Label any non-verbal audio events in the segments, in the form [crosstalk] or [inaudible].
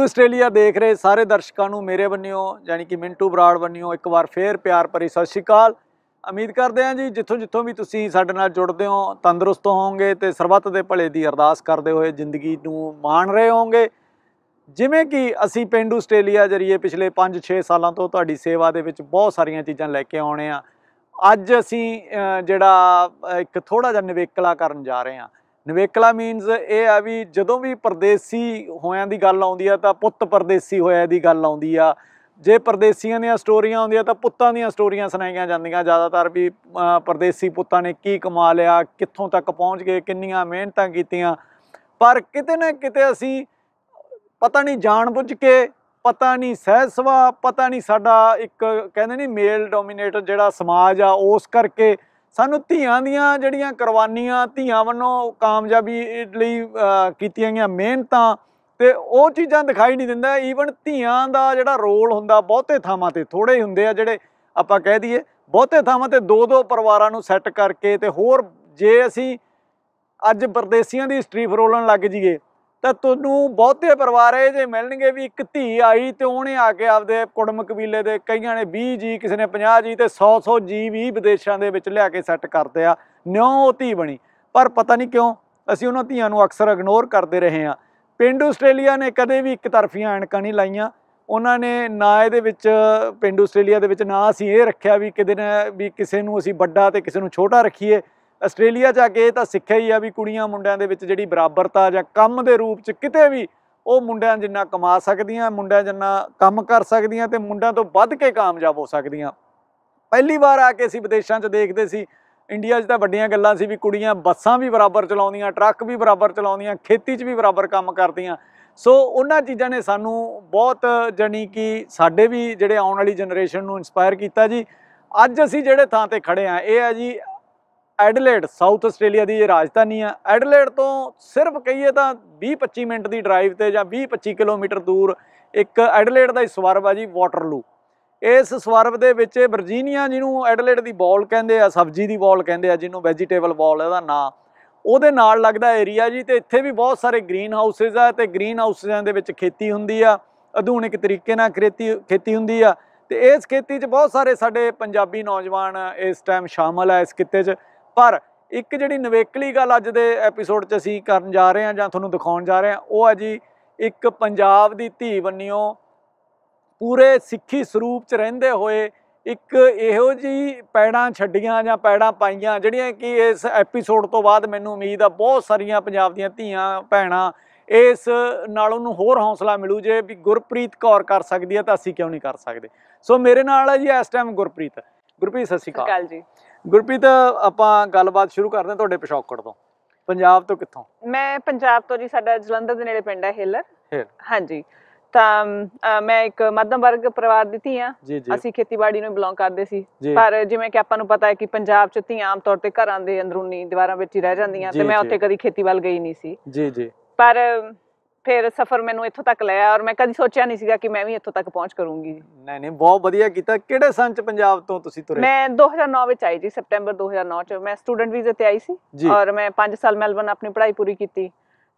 Mintu Australia ਦੇਖ ਰਹੇ ਸਾਰੇ ਦਰਸ਼ਕਾਂ ਨੂੰ ਮੇਰੇ ਬੰਨਿਓ ਯਾਨੀ ਕਿ ਮਿੰਟੂ ਬਰਾੜ ਬੰਨਿਓ ਇੱਕ ਵਾਰ ਫੇਰ ਪਿਆਰ ਭਰੀ ਸਤਿ ਸ਼੍ਰੀ ਅਕਾਲ ਉਮੀਦ ਕਰਦੇ ਹਾਂ ਜੀ ਜਿੱਥੋਂ ਜਿੱਥੋਂ ਵੀ ਤੁਸੀਂ ਸਾਡੇ ਨਾਲ ਜੁੜਦੇ ਹੋ ਤੰਦਰੁਸਤ ਹੋਵੋਗੇ ਤੇ ਸਰਬੱਤ ਦੇ ਭਲੇ ਦੀ ਅਰਦਾਸ ਕਰਦੇ ਹੋਏ ਜ਼ਿੰਦਗੀ ਨੂੰ ਮਾਣ ਰਹੇ ਹੋਵੋਗੇ ਜਿਵੇਂ ਕਿ ਅਸੀਂ ਪਿੰਡ ਆਸਟ੍ਰੇਲੀਆ ਜਰੀਏ ਪਿਛਲੇ 5-6 ਸਾਲਾਂ ਤੋਂ ਤੁਹਾਡੀ ਸੇਵਾ ਦੇ ਵਿੱਚ ਬਹੁਤ ਸਾਰੀਆਂ ਚੀਜ਼ਾਂ ਲੈ ਕੇ ਆਉਣੇ ਆ ਅੱਜ ਅਸੀਂ ਜਿਹੜਾ ਇੱਕ ਥੋੜਾ ਜਿਹਾ ਨਿਵੇਕਲਾ ਕਰਨ ਜਾ ਰਹੇ ਹਾਂ ਨਵੇਕਲਾ ਮੀਨਸ ਇਹ ਆ ਵੀ ਜਦੋਂ ਵੀ ਪਰਦੇਸੀ ਹੋਇਆਂ ਦੀ ਗੱਲ ਆਉਂਦੀ ਆ ਤਾਂ ਪੁੱਤ ਪਰਦੇਸੀ ਹੋਇਆ ਦੀ ਗੱਲ ਆਉਂਦੀ ਆ ਜੇ ਪਰਦੇਸੀਆਂ ਦੀਆਂ ਸਟੋਰੀਆਂ ਆਉਂਦੀਆਂ ਤਾਂ ਪੁੱਤਾਂ ਦੀਆਂ ਸਟੋਰੀਆਂ ਸੁਣਾਈਆਂ ਜਾਂਦੀਆਂ ਜ਼ਿਆਦਾਤਰ ਵੀ ਪਰਦੇਸੀ ਪੁੱਤਾਂ ਨੇ ਕੀ ਕਮਾ ਲਿਆ ਕਿੱਥੋਂ ਤੱਕ ਪਹੁੰਚ ਗਏ ਕਿੰਨੀਆਂ ਮਿਹਨਤਾਂ ਕੀਤੀਆਂ ਪਰ ਕਿਤੇ ਨਾ ਕਿਤੇ ਅਸੀਂ ਪਤਾ ਨਹੀਂ ਜਾਣਬੁੱਝ ਕੇ ਪਤਾ ਨਹੀਂ ਸਹਿਸਵਾ ਪਤਾ ਨਹੀਂ ਸਾਡਾ ਇੱਕ ਕਹਿੰਦੇ ਨਹੀਂ ਮੇਲ ਡੋਮੀਨੇਟਰ ਜਿਹੜਾ ਸਮਾਜ ਆ ਉਸ ਕਰਕੇ ਸਾਨੂੰ ਧੀਆਂ ਦੀਆਂ ਜਿਹੜੀਆਂ ਕੁਰਬਾਨੀਆਂ ਧੀਆਂ ਵੱਲੋਂ ਕਾਮਯਾਬੀ ਲਈ ਕੀਤੀਆਂ ਗਈਆਂ ਮਿਹਨਤਾਂ ਤੇ ਉਹ ਚੀਜ਼ਾਂ ਦਿਖਾਈ ਨਹੀਂ ਦਿੰਦਾ ਈਵਨ ਧੀਆਂ ਦਾ ਜਿਹੜਾ ਰੋਲ ਹੁੰਦਾ ਬਹੁਤੇ ਥਾਵਾਂ ਤੇ ਥੋੜੇ ਹੀ ਹੁੰਦੇ ਆ ਜਿਹੜੇ ਆਪਾਂ ਕਹਿ ਦਈਏ ਬਹੁਤੇ ਥਾਵਾਂ ਤੇ ਦੋ ਦੋ ਪਰਿਵਾਰਾਂ ਨੂੰ ਸੈੱਟ ਕਰਕੇ ਤੇ ਹੋਰ ਜੇ ਅਸੀਂ ਅੱਜ ਪਰਦੇਸੀਆਂ ਦੀ ਹਿਸਟਰੀ ਫਰੋਲਣ ਲੱਗ ਜੀਏ ਤਾਂ ਤੁਹਾਨੂੰ ਬਹੁਤੇ ਪਰਿਵਾਰ ਇਹ ਜੇ ਮਿਲਣਗੇ ਵੀ ਇੱਕ ਧੀ ਆਈ ਤੇ ਉਹਨੇ ਆ ਕੇ ਆਪਦੇ ਕੁੜਮ ਕਬੀਲੇ ਦੇ ਕਈਆਂ ਨੇ 20 ਜੀ ਕਿਸੇ ਨੇ 50 ਜੀ ਤੇ 100 100 ਜੀ ਵੀ ਵਿਦੇਸ਼ਾਂ ਦੇ ਵਿੱਚ ਲਿਆ ਕੇ ਸੈੱਟ ਕਰਦੇ ਆ ਨਿਉ ਉਹ ਧੀ ਬਣੀ ਪਰ ਪਤਾ ਨਹੀਂ ਕਿਉਂ ਅਸੀਂ ਉਹਨਾਂ ਧੀਆਂ ਨੂੰ ਅਕਸਰ ਇਗਨੋਰ ਕਰਦੇ ਰਹੇ ਆ ਪਿੰਡ ਆਸਟ੍ਰੇਲੀਆ ਨੇ ਕਦੇ ਵੀ ਇੱਕ ਤਰਫੀਆਂ ਐਣਕਾਂ ਨਹੀਂ ਲਾਈਆਂ ਉਹਨਾਂ ਨੇ ਨਾ ਇਹਦੇ ਵਿੱਚ ਪਿੰਡ ਆਸਟ੍ਰੇਲੀਆ ਦੇ ਵਿੱਚ ਨਾ ਅਸੀਂ ਇਹ ਰੱਖਿਆ ਵੀ ਕਿਤੇ ਵੀ ਕਿਸੇ ਨੂੰ ਅਸੀਂ ਵੱਡਾ ਤੇ ਕਿਸੇ ਨੂੰ ਛੋਟਾ ਰੱਖੀਏ ਆਸਟ੍ਰੇਲੀਆ ਜਾ ਕੇ ਤਾਂ ਸਿੱਖਿਆ ਹੀ ਆ ਵੀ ਕੁੜੀਆਂ ਮੁੰਡਿਆਂ ਦੇ ਵਿੱਚ ਜਿਹੜੀ ਬਰਾਬਰਤਾ ਜਾਂ ਕੰਮ ਦੇ ਰੂਪ 'ਚ ਕਿਤੇ ਵੀ ਉਹ ਮੁੰਡਿਆਂ ਜਿੰਨਾ ਕਮਾ ਸਕਦੀਆਂ ਮੁੰਡਿਆਂ ਜਿੰਨਾ ਕੰਮ ਕਰ ਸਕਦੀਆਂ ਤੇ ਮੁੰਡਿਆਂ ਤੋਂ ਵੱਧ ਕੇ ਕਾਮਯਾਬ ਹੋ ਸਕਦੀਆਂ ਪਹਿਲੀ ਵਾਰ ਆ ਕੇ ਅਸੀਂ ਵਿਦੇਸ਼ਾਂ 'ਚ ਦੇਖਦੇ ਸੀ ਇੰਡੀਆ 'ਚ ਤਾਂ ਵੱਡੀਆਂ ਗੱਲਾਂ ਸੀ ਵੀ ਕੁੜੀਆਂ ਬੱਸਾਂ ਵੀ ਬਰਾਬਰ ਚਲਾਉਂਦੀਆਂ ਟਰੱਕ ਵੀ ਬਰਾਬਰ ਚਲਾਉਂਦੀਆਂ ਖੇਤੀ 'ਚ ਵੀ ਬਰਾਬਰ ਕੰਮ ਕਰਦੀਆਂ ਸੋ ਉਹਨਾਂ ਚੀਜ਼ਾਂ ਨੇ ਸਾਨੂੰ ਬਹੁਤ ਜਣੀ ਕਿ ਸਾਡੇ ਵੀ ਜਿਹੜੇ ਆਉਣ ਵਾਲੀ ਜਨਰੇਸ਼ਨ ਨੂੰ ਇਨਸਪਾਇਰ ਕੀਤਾ ਜੀ ਅੱਜ ਅਸੀਂ ਜਿਹੜੇ ਥਾਂ ਤੇ ਖੜੇ ਆ ਇਹ ਆ ਜੀ ਐਡਲੇਡ ਸਾਊਥ ਆਸਟ੍ਰੇਲੀਆ ਦੀ ਇਹ ਰਾਜਧਾਨੀ ਆ ਐਡਲੇਡ ਤੋਂ ਸਿਰਫ ਕਹੀਏ ਤਾਂ 20-25 ਮਿੰਟ ਦੀ ਡਰਾਈਵ ਤੇ ਜਾਂ 20-25 ਕਿਲੋਮੀਟਰ ਦੂਰ ਇੱਕ ਐਡਲੇਡ ਦਾ ਹੀ ਸਵਰਬ ਆ ਜੀ ਵਾਟਰਲੂ ਇਸ ਸਵਰਬ ਦੇ ਵਿੱਚ ਵਰਜੀਨੀਆ ਜਿਹਨੂੰ ਐਡਲੇਡ ਦੀ ਬਾਲ ਕਹਿੰਦੇ ਆ ਸਬਜ਼ੀ ਦੀ ਬਾਲ ਕਹਿੰਦੇ ਆ ਜਿਹਨੂੰ ਵੈਜੀਟੇਬਲ ਬਾਲ ਇਹਦਾ ਨਾਂ ਉਹਦੇ ਨਾਲ ਲੱਗਦਾ ਏਰੀਆ ਜੀ ਤੇ ਇੱਥੇ ਵੀ ਬਹੁਤ ਸਾਰੇ ਗ੍ਰੀਨ ਹਾਊਸਸ ਆ ਤੇ ਗ੍ਰੀਨ ਹਾਊਸਸਾਂ ਦੇ ਵਿੱਚ ਖੇਤੀ ਹੁੰਦੀ ਆ ਆਧੁਨਿਕ ਤਰੀਕੇ ਨਾਲ ਖੇਤੀ ਖੇਤੀ ਹੁੰਦੀ ਆ ਤੇ ਇਸ ਖੇਤੀ 'ਚ ਬਹੁਤ ਸਾਰੇ ਸਾਡੇ ਪੰਜਾਬੀ ਨੌਜਵਾਨ ਇਸ ਟਾਈਮ ਸ਼ਾਮਲ ਆ ਇਸ ਕਿੱਤੇ 'ਚ ਪਰ ਇੱਕ ਜਿਹੜੀ ਨਵੇਕਲੀ ਗੱਲ ਅੱਜ ਦੇ ਐਪੀਸੋਡ 'ਚ ਅਸੀਂ ਕਰਨ ਜਾ ਰਹੇ ਹਾਂ ਜਾਂ ਤੁਹਾਨੂੰ ਦਿਖਾਉਣ ਜਾ ਰਹੇ ਹਾਂ ਉਹ ਹੈ ਜੀ ਇੱਕ ਪੰਜਾਬ ਦੀ ਧੀ ਬੰਨਿਓ ਪੂਰੇ ਸਿੱਖੀ ਸਰੂਪ 'ਚ ਰਹਿੰਦੇ ਹੋਏ ਇੱਕ ਇਹੋ ਜੀ ਪੈੜਾਂ ਛੱਡੀਆਂ ਜਾਂ ਪੈੜਾਂ ਪਾਈਆਂ ਜਿਹੜੀਆਂ ਕਿ ਇਸ ਐਪੀਸੋਡ ਤੋਂ ਬਾਅਦ ਮੈਨੂੰ ਉਮੀਦ ਆ ਬਹੁਤ ਸਾਰੀਆਂ ਪੰਜਾਬ ਦੀਆਂ ਧੀਆਂ ਭੈਣਾਂ ਇਸ ਨਾਲ ਉਹਨੂੰ ਹੋਰ ਹੌਸਲਾ ਮਿਲੂ ਜੇ ਵੀ ਗੁਰਪ੍ਰੀਤ ਕੌਰ ਕਰ ਸਕਦੀ ਹੈ ਤਾਂ ਅਸੀਂ ਕਿਉਂ ਨਹੀਂ ਕਰ ਸਕਦੇ ਸੋ ਮੇਰੇ ਨਾਲ ਹੈ ਜੀ ਇਸ ਟਾਈਮ ਗੁਰਪ੍ਰੀਤ ਗੁਰਪ੍ਰੀਤ ਸਸਿਕਾ ਕਾਲ ਜੀ ਗੁਰਪ੍ਰੀਤ ਆਪਾਂ ਗੱਲਬਾਤ ਸ਼ੁਰੂ ਕਰਦੇ ਹਾਂ ਤੁਹਾਡੇ ਪਿਸ਼ੌਕੜ ਤੋਂ ਪੰਜਾਬ ਤੋਂ ਕਿੱਥੋਂ ਮੈਂ ਪੰਜਾਬ ਤੋਂ ਜੀ ਸਾਡਾ ਜਲੰਧਰ ਦੇ ਨੇੜੇ ਪਿੰਡ ਹੈ ਹੇਲਰ ਹਾਂਜੀ ਤਾਂ ਮੈਂ ਇੱਕ ਮੱਧਮ ਵਰਗ ਪਰਿਵਾਰ ਦੀ ਧੀ ਆ ਅਸੀਂ ਖੇਤੀਬਾੜੀ ਨੂੰ ਬਿਲੋਂਗ ਕਰਦੇ ਸੀ ਪਰ ਜਿਵੇਂ ਕਿ ਆਪਾਂ ਨੂੰ ਪਤਾ ਹੈ ਕਿ ਪੰਜਾਬ ਚ ਧੀ ਆਮ ਤੌਰ ਤੇ ਘਰਾਂ ਦੇ ਅੰਦਰੂਨੀ ਦੀਵਾਰਾਂ ਵਿੱਚ ਹੀ ਰਹਿ ਜਾਂਦੀਆਂ ਤੇ ਮੈਂ ਉੱਥੇ ਕਦੀ ਖੇਤੀ ਵੱਲ ਗਈ ਨਹੀਂ ਸੀ ਜੀ ਜੀ ਪਰ ਫਿਰ ਸਫ਼ਰ ਮੈਨੂੰ ਇੱਥੋਂ ਤੱਕ ਲੈ ਆਇਆ ਔਰ ਮੈਂ ਕਦੀ ਸੋਚਿਆ ਨਹੀਂ ਸੀਗਾ ਕਿ ਮੈਂ ਵੀ ਇੱਥੋਂ ਤੱਕ ਪਹੁੰਚ ਕਰੂੰਗੀ ਨਹੀਂ ਨਹੀਂ ਬਹੁਤ ਵਧੀਆ ਕੀਤਾ ਕਿਹੜੇ ਸੰਚ ਚ ਪੰਜਾਬ ਤੋਂ ਤੁਸੀਂ ਤੁਰੇ ਮੈਂ 2009 ਵਿੱਚ ਆਈ ਜੀ ਸਪਟੈਂਬਰ 2009 ਚ ਮੈਂ ਸਟੂਡੈਂਟ ਵੀਜ਼ੇ ਤੇ ਆਈ ਸੀ ਔਰ ਮੈਂ 5 ਸਾਲ ਮੈਲਬਨ ਆਪਣੀ ਪੜ੍ਹਾਈ ਪੂਰੀ ਕੀਤੀ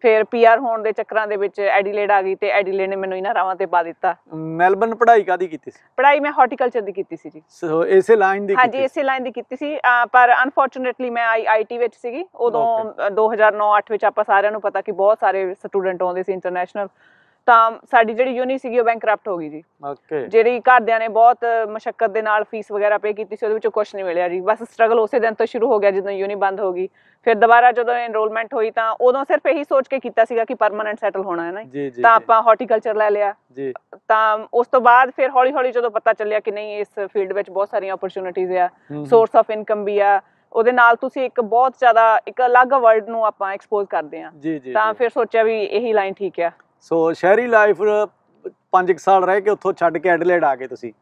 ਫਿਰ ਪੀਆਰ ਹੋਣ ਦੇ ਚੱਕਰਾਂ ਦੇ ਵਿੱਚ ਐਡੀਲੇਡ ਆ ਗਈ ਤੇ ਐਡੀਲੇਡ ਨੇ ਮੈਨੂੰ ਇਹਨਾਂ ਰਾਵਾਂ ਤੇ ਪਾ ਦਿੱਤਾ ਮੈਲਬਨ ਪੜ੍ਹਾਈ ਕਾਦੀ ਕੀਤੀ ਸੀ ਪੜ੍ਹਾਈ ਮੈਂ ਹਾਰਟੀਕਲਚਰ ਦੀ ਕੀਤੀ ਸੀ ਜੀ ਸੋ ਇਸੇ ਲਾਈਨ ਦੀ ਹਾਂਜੀ ਇਸੇ ਲਾਈਨ ਦੀ ਕੀਤੀ ਸੀ ਪਰ ਅਨਫੋਰਚੂਨੇਟਲੀ ਮੈਂ ਆਈਆਈਟੀ ਵਿੱਚ ਸੀਗੀ ਉਦੋਂ 2009-8 ਵਿੱਚ ਆਪਾਂ ਸਾਰਿਆਂ ਨੂੰ ਪਤਾ ਕਿ ਬਹੁਤ ਸਾਰੇ ਸਟੂਡੈਂਟ ਆਉਂਦੇ ਸੀ ਇੰਟਰਨੈਸ਼ਨਲ ਤਾਂ ਸਾਡੀ ਜਿਹੜੀ ਯੂਨੀ ਸੀਗੀ ਉਹ ਬੈਂਕਰਪਟ ਹੋ ਗਈ ਜੀ ਓਕੇ ਜਿਹੜੀ ਘਰਦਿਆਂ ਨੇ ਬਹੁਤ ਮੁਸ਼ਕਲ ਦੇ ਨਾਲ ਫੀਸ ਵਗੈਰਾ ਪੇ ਕੀਤੀ ਸੀ ਉਹਦੇ ਵਿੱਚੋਂ ਕੁਝ ਨਹੀਂ ਮਿਲਿਆ ਜੀ ਬਸ ਸਟਰਗਲ ਉਸੇ ਦਿਨ ਤੋਂ ਸ਼ੁਰੂ ਹੋ ਗਿਆ ਜਦੋਂ ਯੂਨੀ ਬੰਦ ਹੋ ਗਈ ਫਿਰ ਦੁਬਾਰਾ ਜਦੋਂ ਐਨਰੋਲਮੈਂਟ ਹੋਈ ਤਾਂ ਉਦੋਂ ਸਿਰਫ ਇਹੀ ਸੋਚ ਕੇ ਕੀਤਾ ਸੀਗਾ ਕਿ ਪਰਮਨੈਂਟ ਸੈਟਲ ਹੋਣਾ ਹੈ ਨਾ ਤਾਂ ਆਪਾਂ ਹਾਰਟੀਕਲਚਰ ਲੈ ਲਿਆ ਜੀ ਤਾਂ ਉਸ ਤੋਂ ਬਾਅਦ ਫਿਰ ਹੌਲੀ ਹੌਲੀ ਜਦੋਂ ਪਤਾ ਚੱਲਿਆ ਕਿ ਨਹੀਂ ਇਸ ਫੀਲਡ ਵਿੱਚ ਬਹੁਤ ਸਾਰੀਆਂ ਓਪਰਚ्युनिटीज ਆ ਸੋਰਸ ਆਫ ਇਨਕਮ ਵੀ ਆ ਉਹਦੇ ਨਾਲ ਤੁਸੀਂ ਇੱਕ ਬਹੁਤ ਜ਼ਿਆਦਾ ਇੱਕ ਅਲੱਗ ਵਰਲਡ ਨੂੰ ਆਪਾਂ ਐਕਸਪੋਜ਼ ਕਰਦੇ ਆ ਤਾਂ ਫਿਰ ਸੋਚਿਆ ਵੀ ਇਹੀ ਲਾਈਨ ਠੀਕ ਆ ਸੋ ਸ਼ਹਿਰੀ ਲਾਈਫ 5 ਸਾਲ ਰਹਿ ਕੇ ਉੱਥੋਂ ਛੱਡ ਕੇ ਐਡਲੇਡ ਆ ਗਏ ਤੁਸੀਂ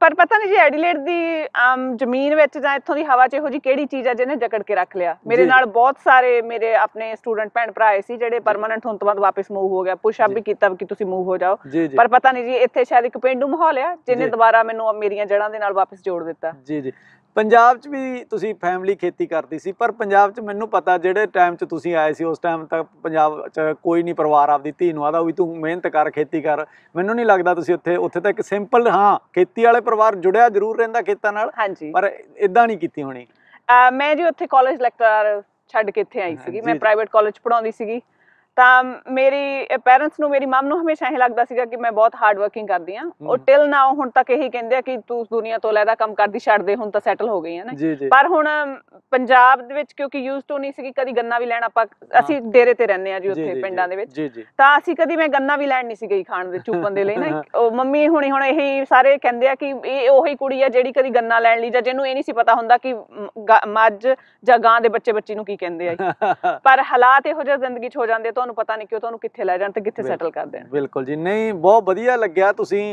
ਪਰ ਪਤਾ ਨਹੀਂ ਜੀ ਐਡਲੇਡ ਦੀ ਆਮ ਜ਼ਮੀਨ ਵਿੱਚ ਜਾਂ ਇੱਥੋਂ ਦੀ ਹਵਾ 'ਚ ਇਹੋ ਜੀ ਕਿਹੜੀ ਚੀਜ਼ ਆ ਜਿਹਨੇ ਜਕੜ ਕੇ ਰੱਖ ਲਿਆ ਮੇਰੇ ਨਾਲ ਬਹੁਤ ਸਾਰੇ ਮੇਰੇ ਆਪਣੇ ਸਟੂਡੈਂਟ ਭੈਣ ਭਰਾ ਆਏ ਸੀ ਜਿਹੜੇ ਪਰਮਨੈਂਟ ਹੋਣ ਤੋਂ ਬਾਅਦ ਵਾਪਸ ਮੂਵ ਹੋ ਗਿਆ ਪੁਸ਼ ਅਪ ਵੀ ਕੀਤਾ ਕਿ ਤੁਸੀਂ ਮੂਵ ਹੋ ਜਾਓ ਪਰ ਪਤਾ ਨਹੀਂ ਜੀ ਇੱਥੇ ਸ਼ਾਇਦ ਇੱਕ ਪਿੰਡੂ ਮਾਹੌਲ ਆ ਜਿਹਨੇ ਦੁਬਾਰਾ ਮੈਨੂੰ ਮੇਰੀਆਂ ਜੜਾਂ ਦੇ ਨਾਲ ਵਾਪਸ ਜੋੜ ਦਿੱਤਾ ਜੀ ਜੀ ਪੰਜਾਬ 'ਚ ਵੀ ਤੁਸੀਂ ਫੈਮਿਲੀ ਖੇਤੀ ਕਰਦੀ ਸੀ ਪਰ ਪੰਜਾਬ 'ਚ ਮੈਨੂੰ ਪਤਾ ਜਿਹੜੇ ਟਾਈਮ 'ਚ ਤੁਸੀਂ ਆਏ ਸੀ ਉਸ ਟਾਈਮ ਤੱਕ ਪੰਜਾਬ 'ਚ ਕੋਈ ਨਹੀਂ ਪਰਿਵਾਰ ਆਪਦੀ ਧੀ ਨੂੰ ਆਦਾ ਵੀ ਤੂੰ ਮਿਹਨਤ ਕਰ ਖੇਤੀ ਕਰ ਮੈਨੂੰ ਨਹੀਂ ਲੱਗਦਾ ਤੁਸੀਂ ਉੱਥੇ ਉੱਥੇ ਤਾਂ ਇੱਕ ਸਿੰਪਲ ਹਾਂ ਖੇਤੀ ਵਾਲੇ ਪਰਿਵਾਰ ਜੁੜਿਆ ਜ਼ਰੂਰ ਰਹਿੰਦਾ ਖੇਤਾਂ ਨਾਲ ਪਰ ਇਦਾਂ ਨਹੀਂ ਕੀਤੀ ਹੋਣੀ ਮੈਂ ਜੀ ਉੱਥੇ ਕਾਲਜ ਲੈਕਚਰਰ ਛੱਡ ਕੇ ਇੱਥੇ ਆਈ ਸੀਗੀ ਮੈਂ ਪ੍ਰਾਈਵੇਟ ਕਾਲਜ ਪੜਾਉਂਦੀ ਸੀਗੀ ਤਾਂ ਮੇਰੀ ਪੇਰੈਂਟਸ ਨੂੰ ਮੇਰੀ ਮਮ ਨੂੰ ਹਮੇਸ਼ਾ ਇਹ ਲੱਗਦਾ ਸੀਗਾ ਕਿ ਮੈਂ ਬਹੁਤ ਹਾਰਡ ਵਰਕਿੰਗ ਕਰਦੀ ਆ ਉਹ ਟਿਲ ਨਾਓ ਹੁਣ ਤੱਕ ਇਹੀ ਕਹਿੰਦੇ ਆ ਕਿ ਤੂੰ ਦੁਨੀਆ ਤੋਂ ਲੈਦਾ ਕੰਮ ਕਰਦੀ ਛੱਡ ਦੇ ਹੁਣ ਤਾਂ ਸੈਟਲ ਹੋ ਗਈ ਹੈ ਨਾ ਪਰ ਹੁਣ ਪੰਜਾਬ ਦੇ ਵਿੱਚ ਕਿਉਂਕਿ ਯੂਜ਼ ਟੂ ਨਹੀਂ ਸੀਗੀ ਕਦੀ ਗੰਨਾ ਵੀ ਲੈਣ ਆਪਾਂ ਅਸੀਂ ਡੇਰੇ ਤੇ ਰਹਿੰਦੇ ਆ ਜੀ ਉੱਥੇ ਪਿੰਡਾਂ ਦੇ ਵਿੱਚ ਤਾਂ ਅਸੀਂ ਕਦੀ ਮੈਂ ਗੰਨਾ ਵੀ ਲੈਣ ਨਹੀਂ ਸੀ ਗਈ ਖਾਣ ਦੇ ਚੂਪਨ ਦੇ ਲਈ ਨਾ ਉਹ ਮੰਮੀ ਹੁਣੇ ਹੁਣ ਇਹੀ ਸਾਰੇ ਕਹਿੰਦੇ ਆ ਕਿ ਇਹ ਉਹੀ ਕੁੜੀ ਆ ਜਿਹੜੀ ਕਦੀ ਗੰਨਾ ਲੈਣ ਲਈ ਜਾਂ ਜਿਹਨੂੰ ਇਹ ਨਹੀਂ ਸੀ ਪਤਾ ਹੁੰਦਾ ਕਿ ਮੱਝ ਜਾਂ ਗਾਂ ਦੇ ਬੱਚੇ ਬੱਚੀ ਨੂੰ ਕੀ ਕਹਿੰਦੇ ਆ [laughs] ਪਰ ਹਾਲਾਤ ਇਹੋ ਜਿਹੇ ਜ਼ਿੰਦਗੀ 'ਚ ਹੋ ਜਾਂਦੇ ਤਾਂ ਤੁਹਾਨੂੰ ਪਤਾ ਨਹੀਂ ਕਿ ਉਹ ਤੁਹਾਨੂੰ ਕਿੱਥੇ ਲੈ ਜਾਣ ਤੇ ਕਿੱਥੇ ਸੈਟਲ ਕਰ ਦੇਣ ਬਿਲਕੁਲ ਜੀ ਨਹੀਂ ਬਹੁਤ ਵਧੀਆ ਲੱਗਿਆ ਤੁਸੀਂ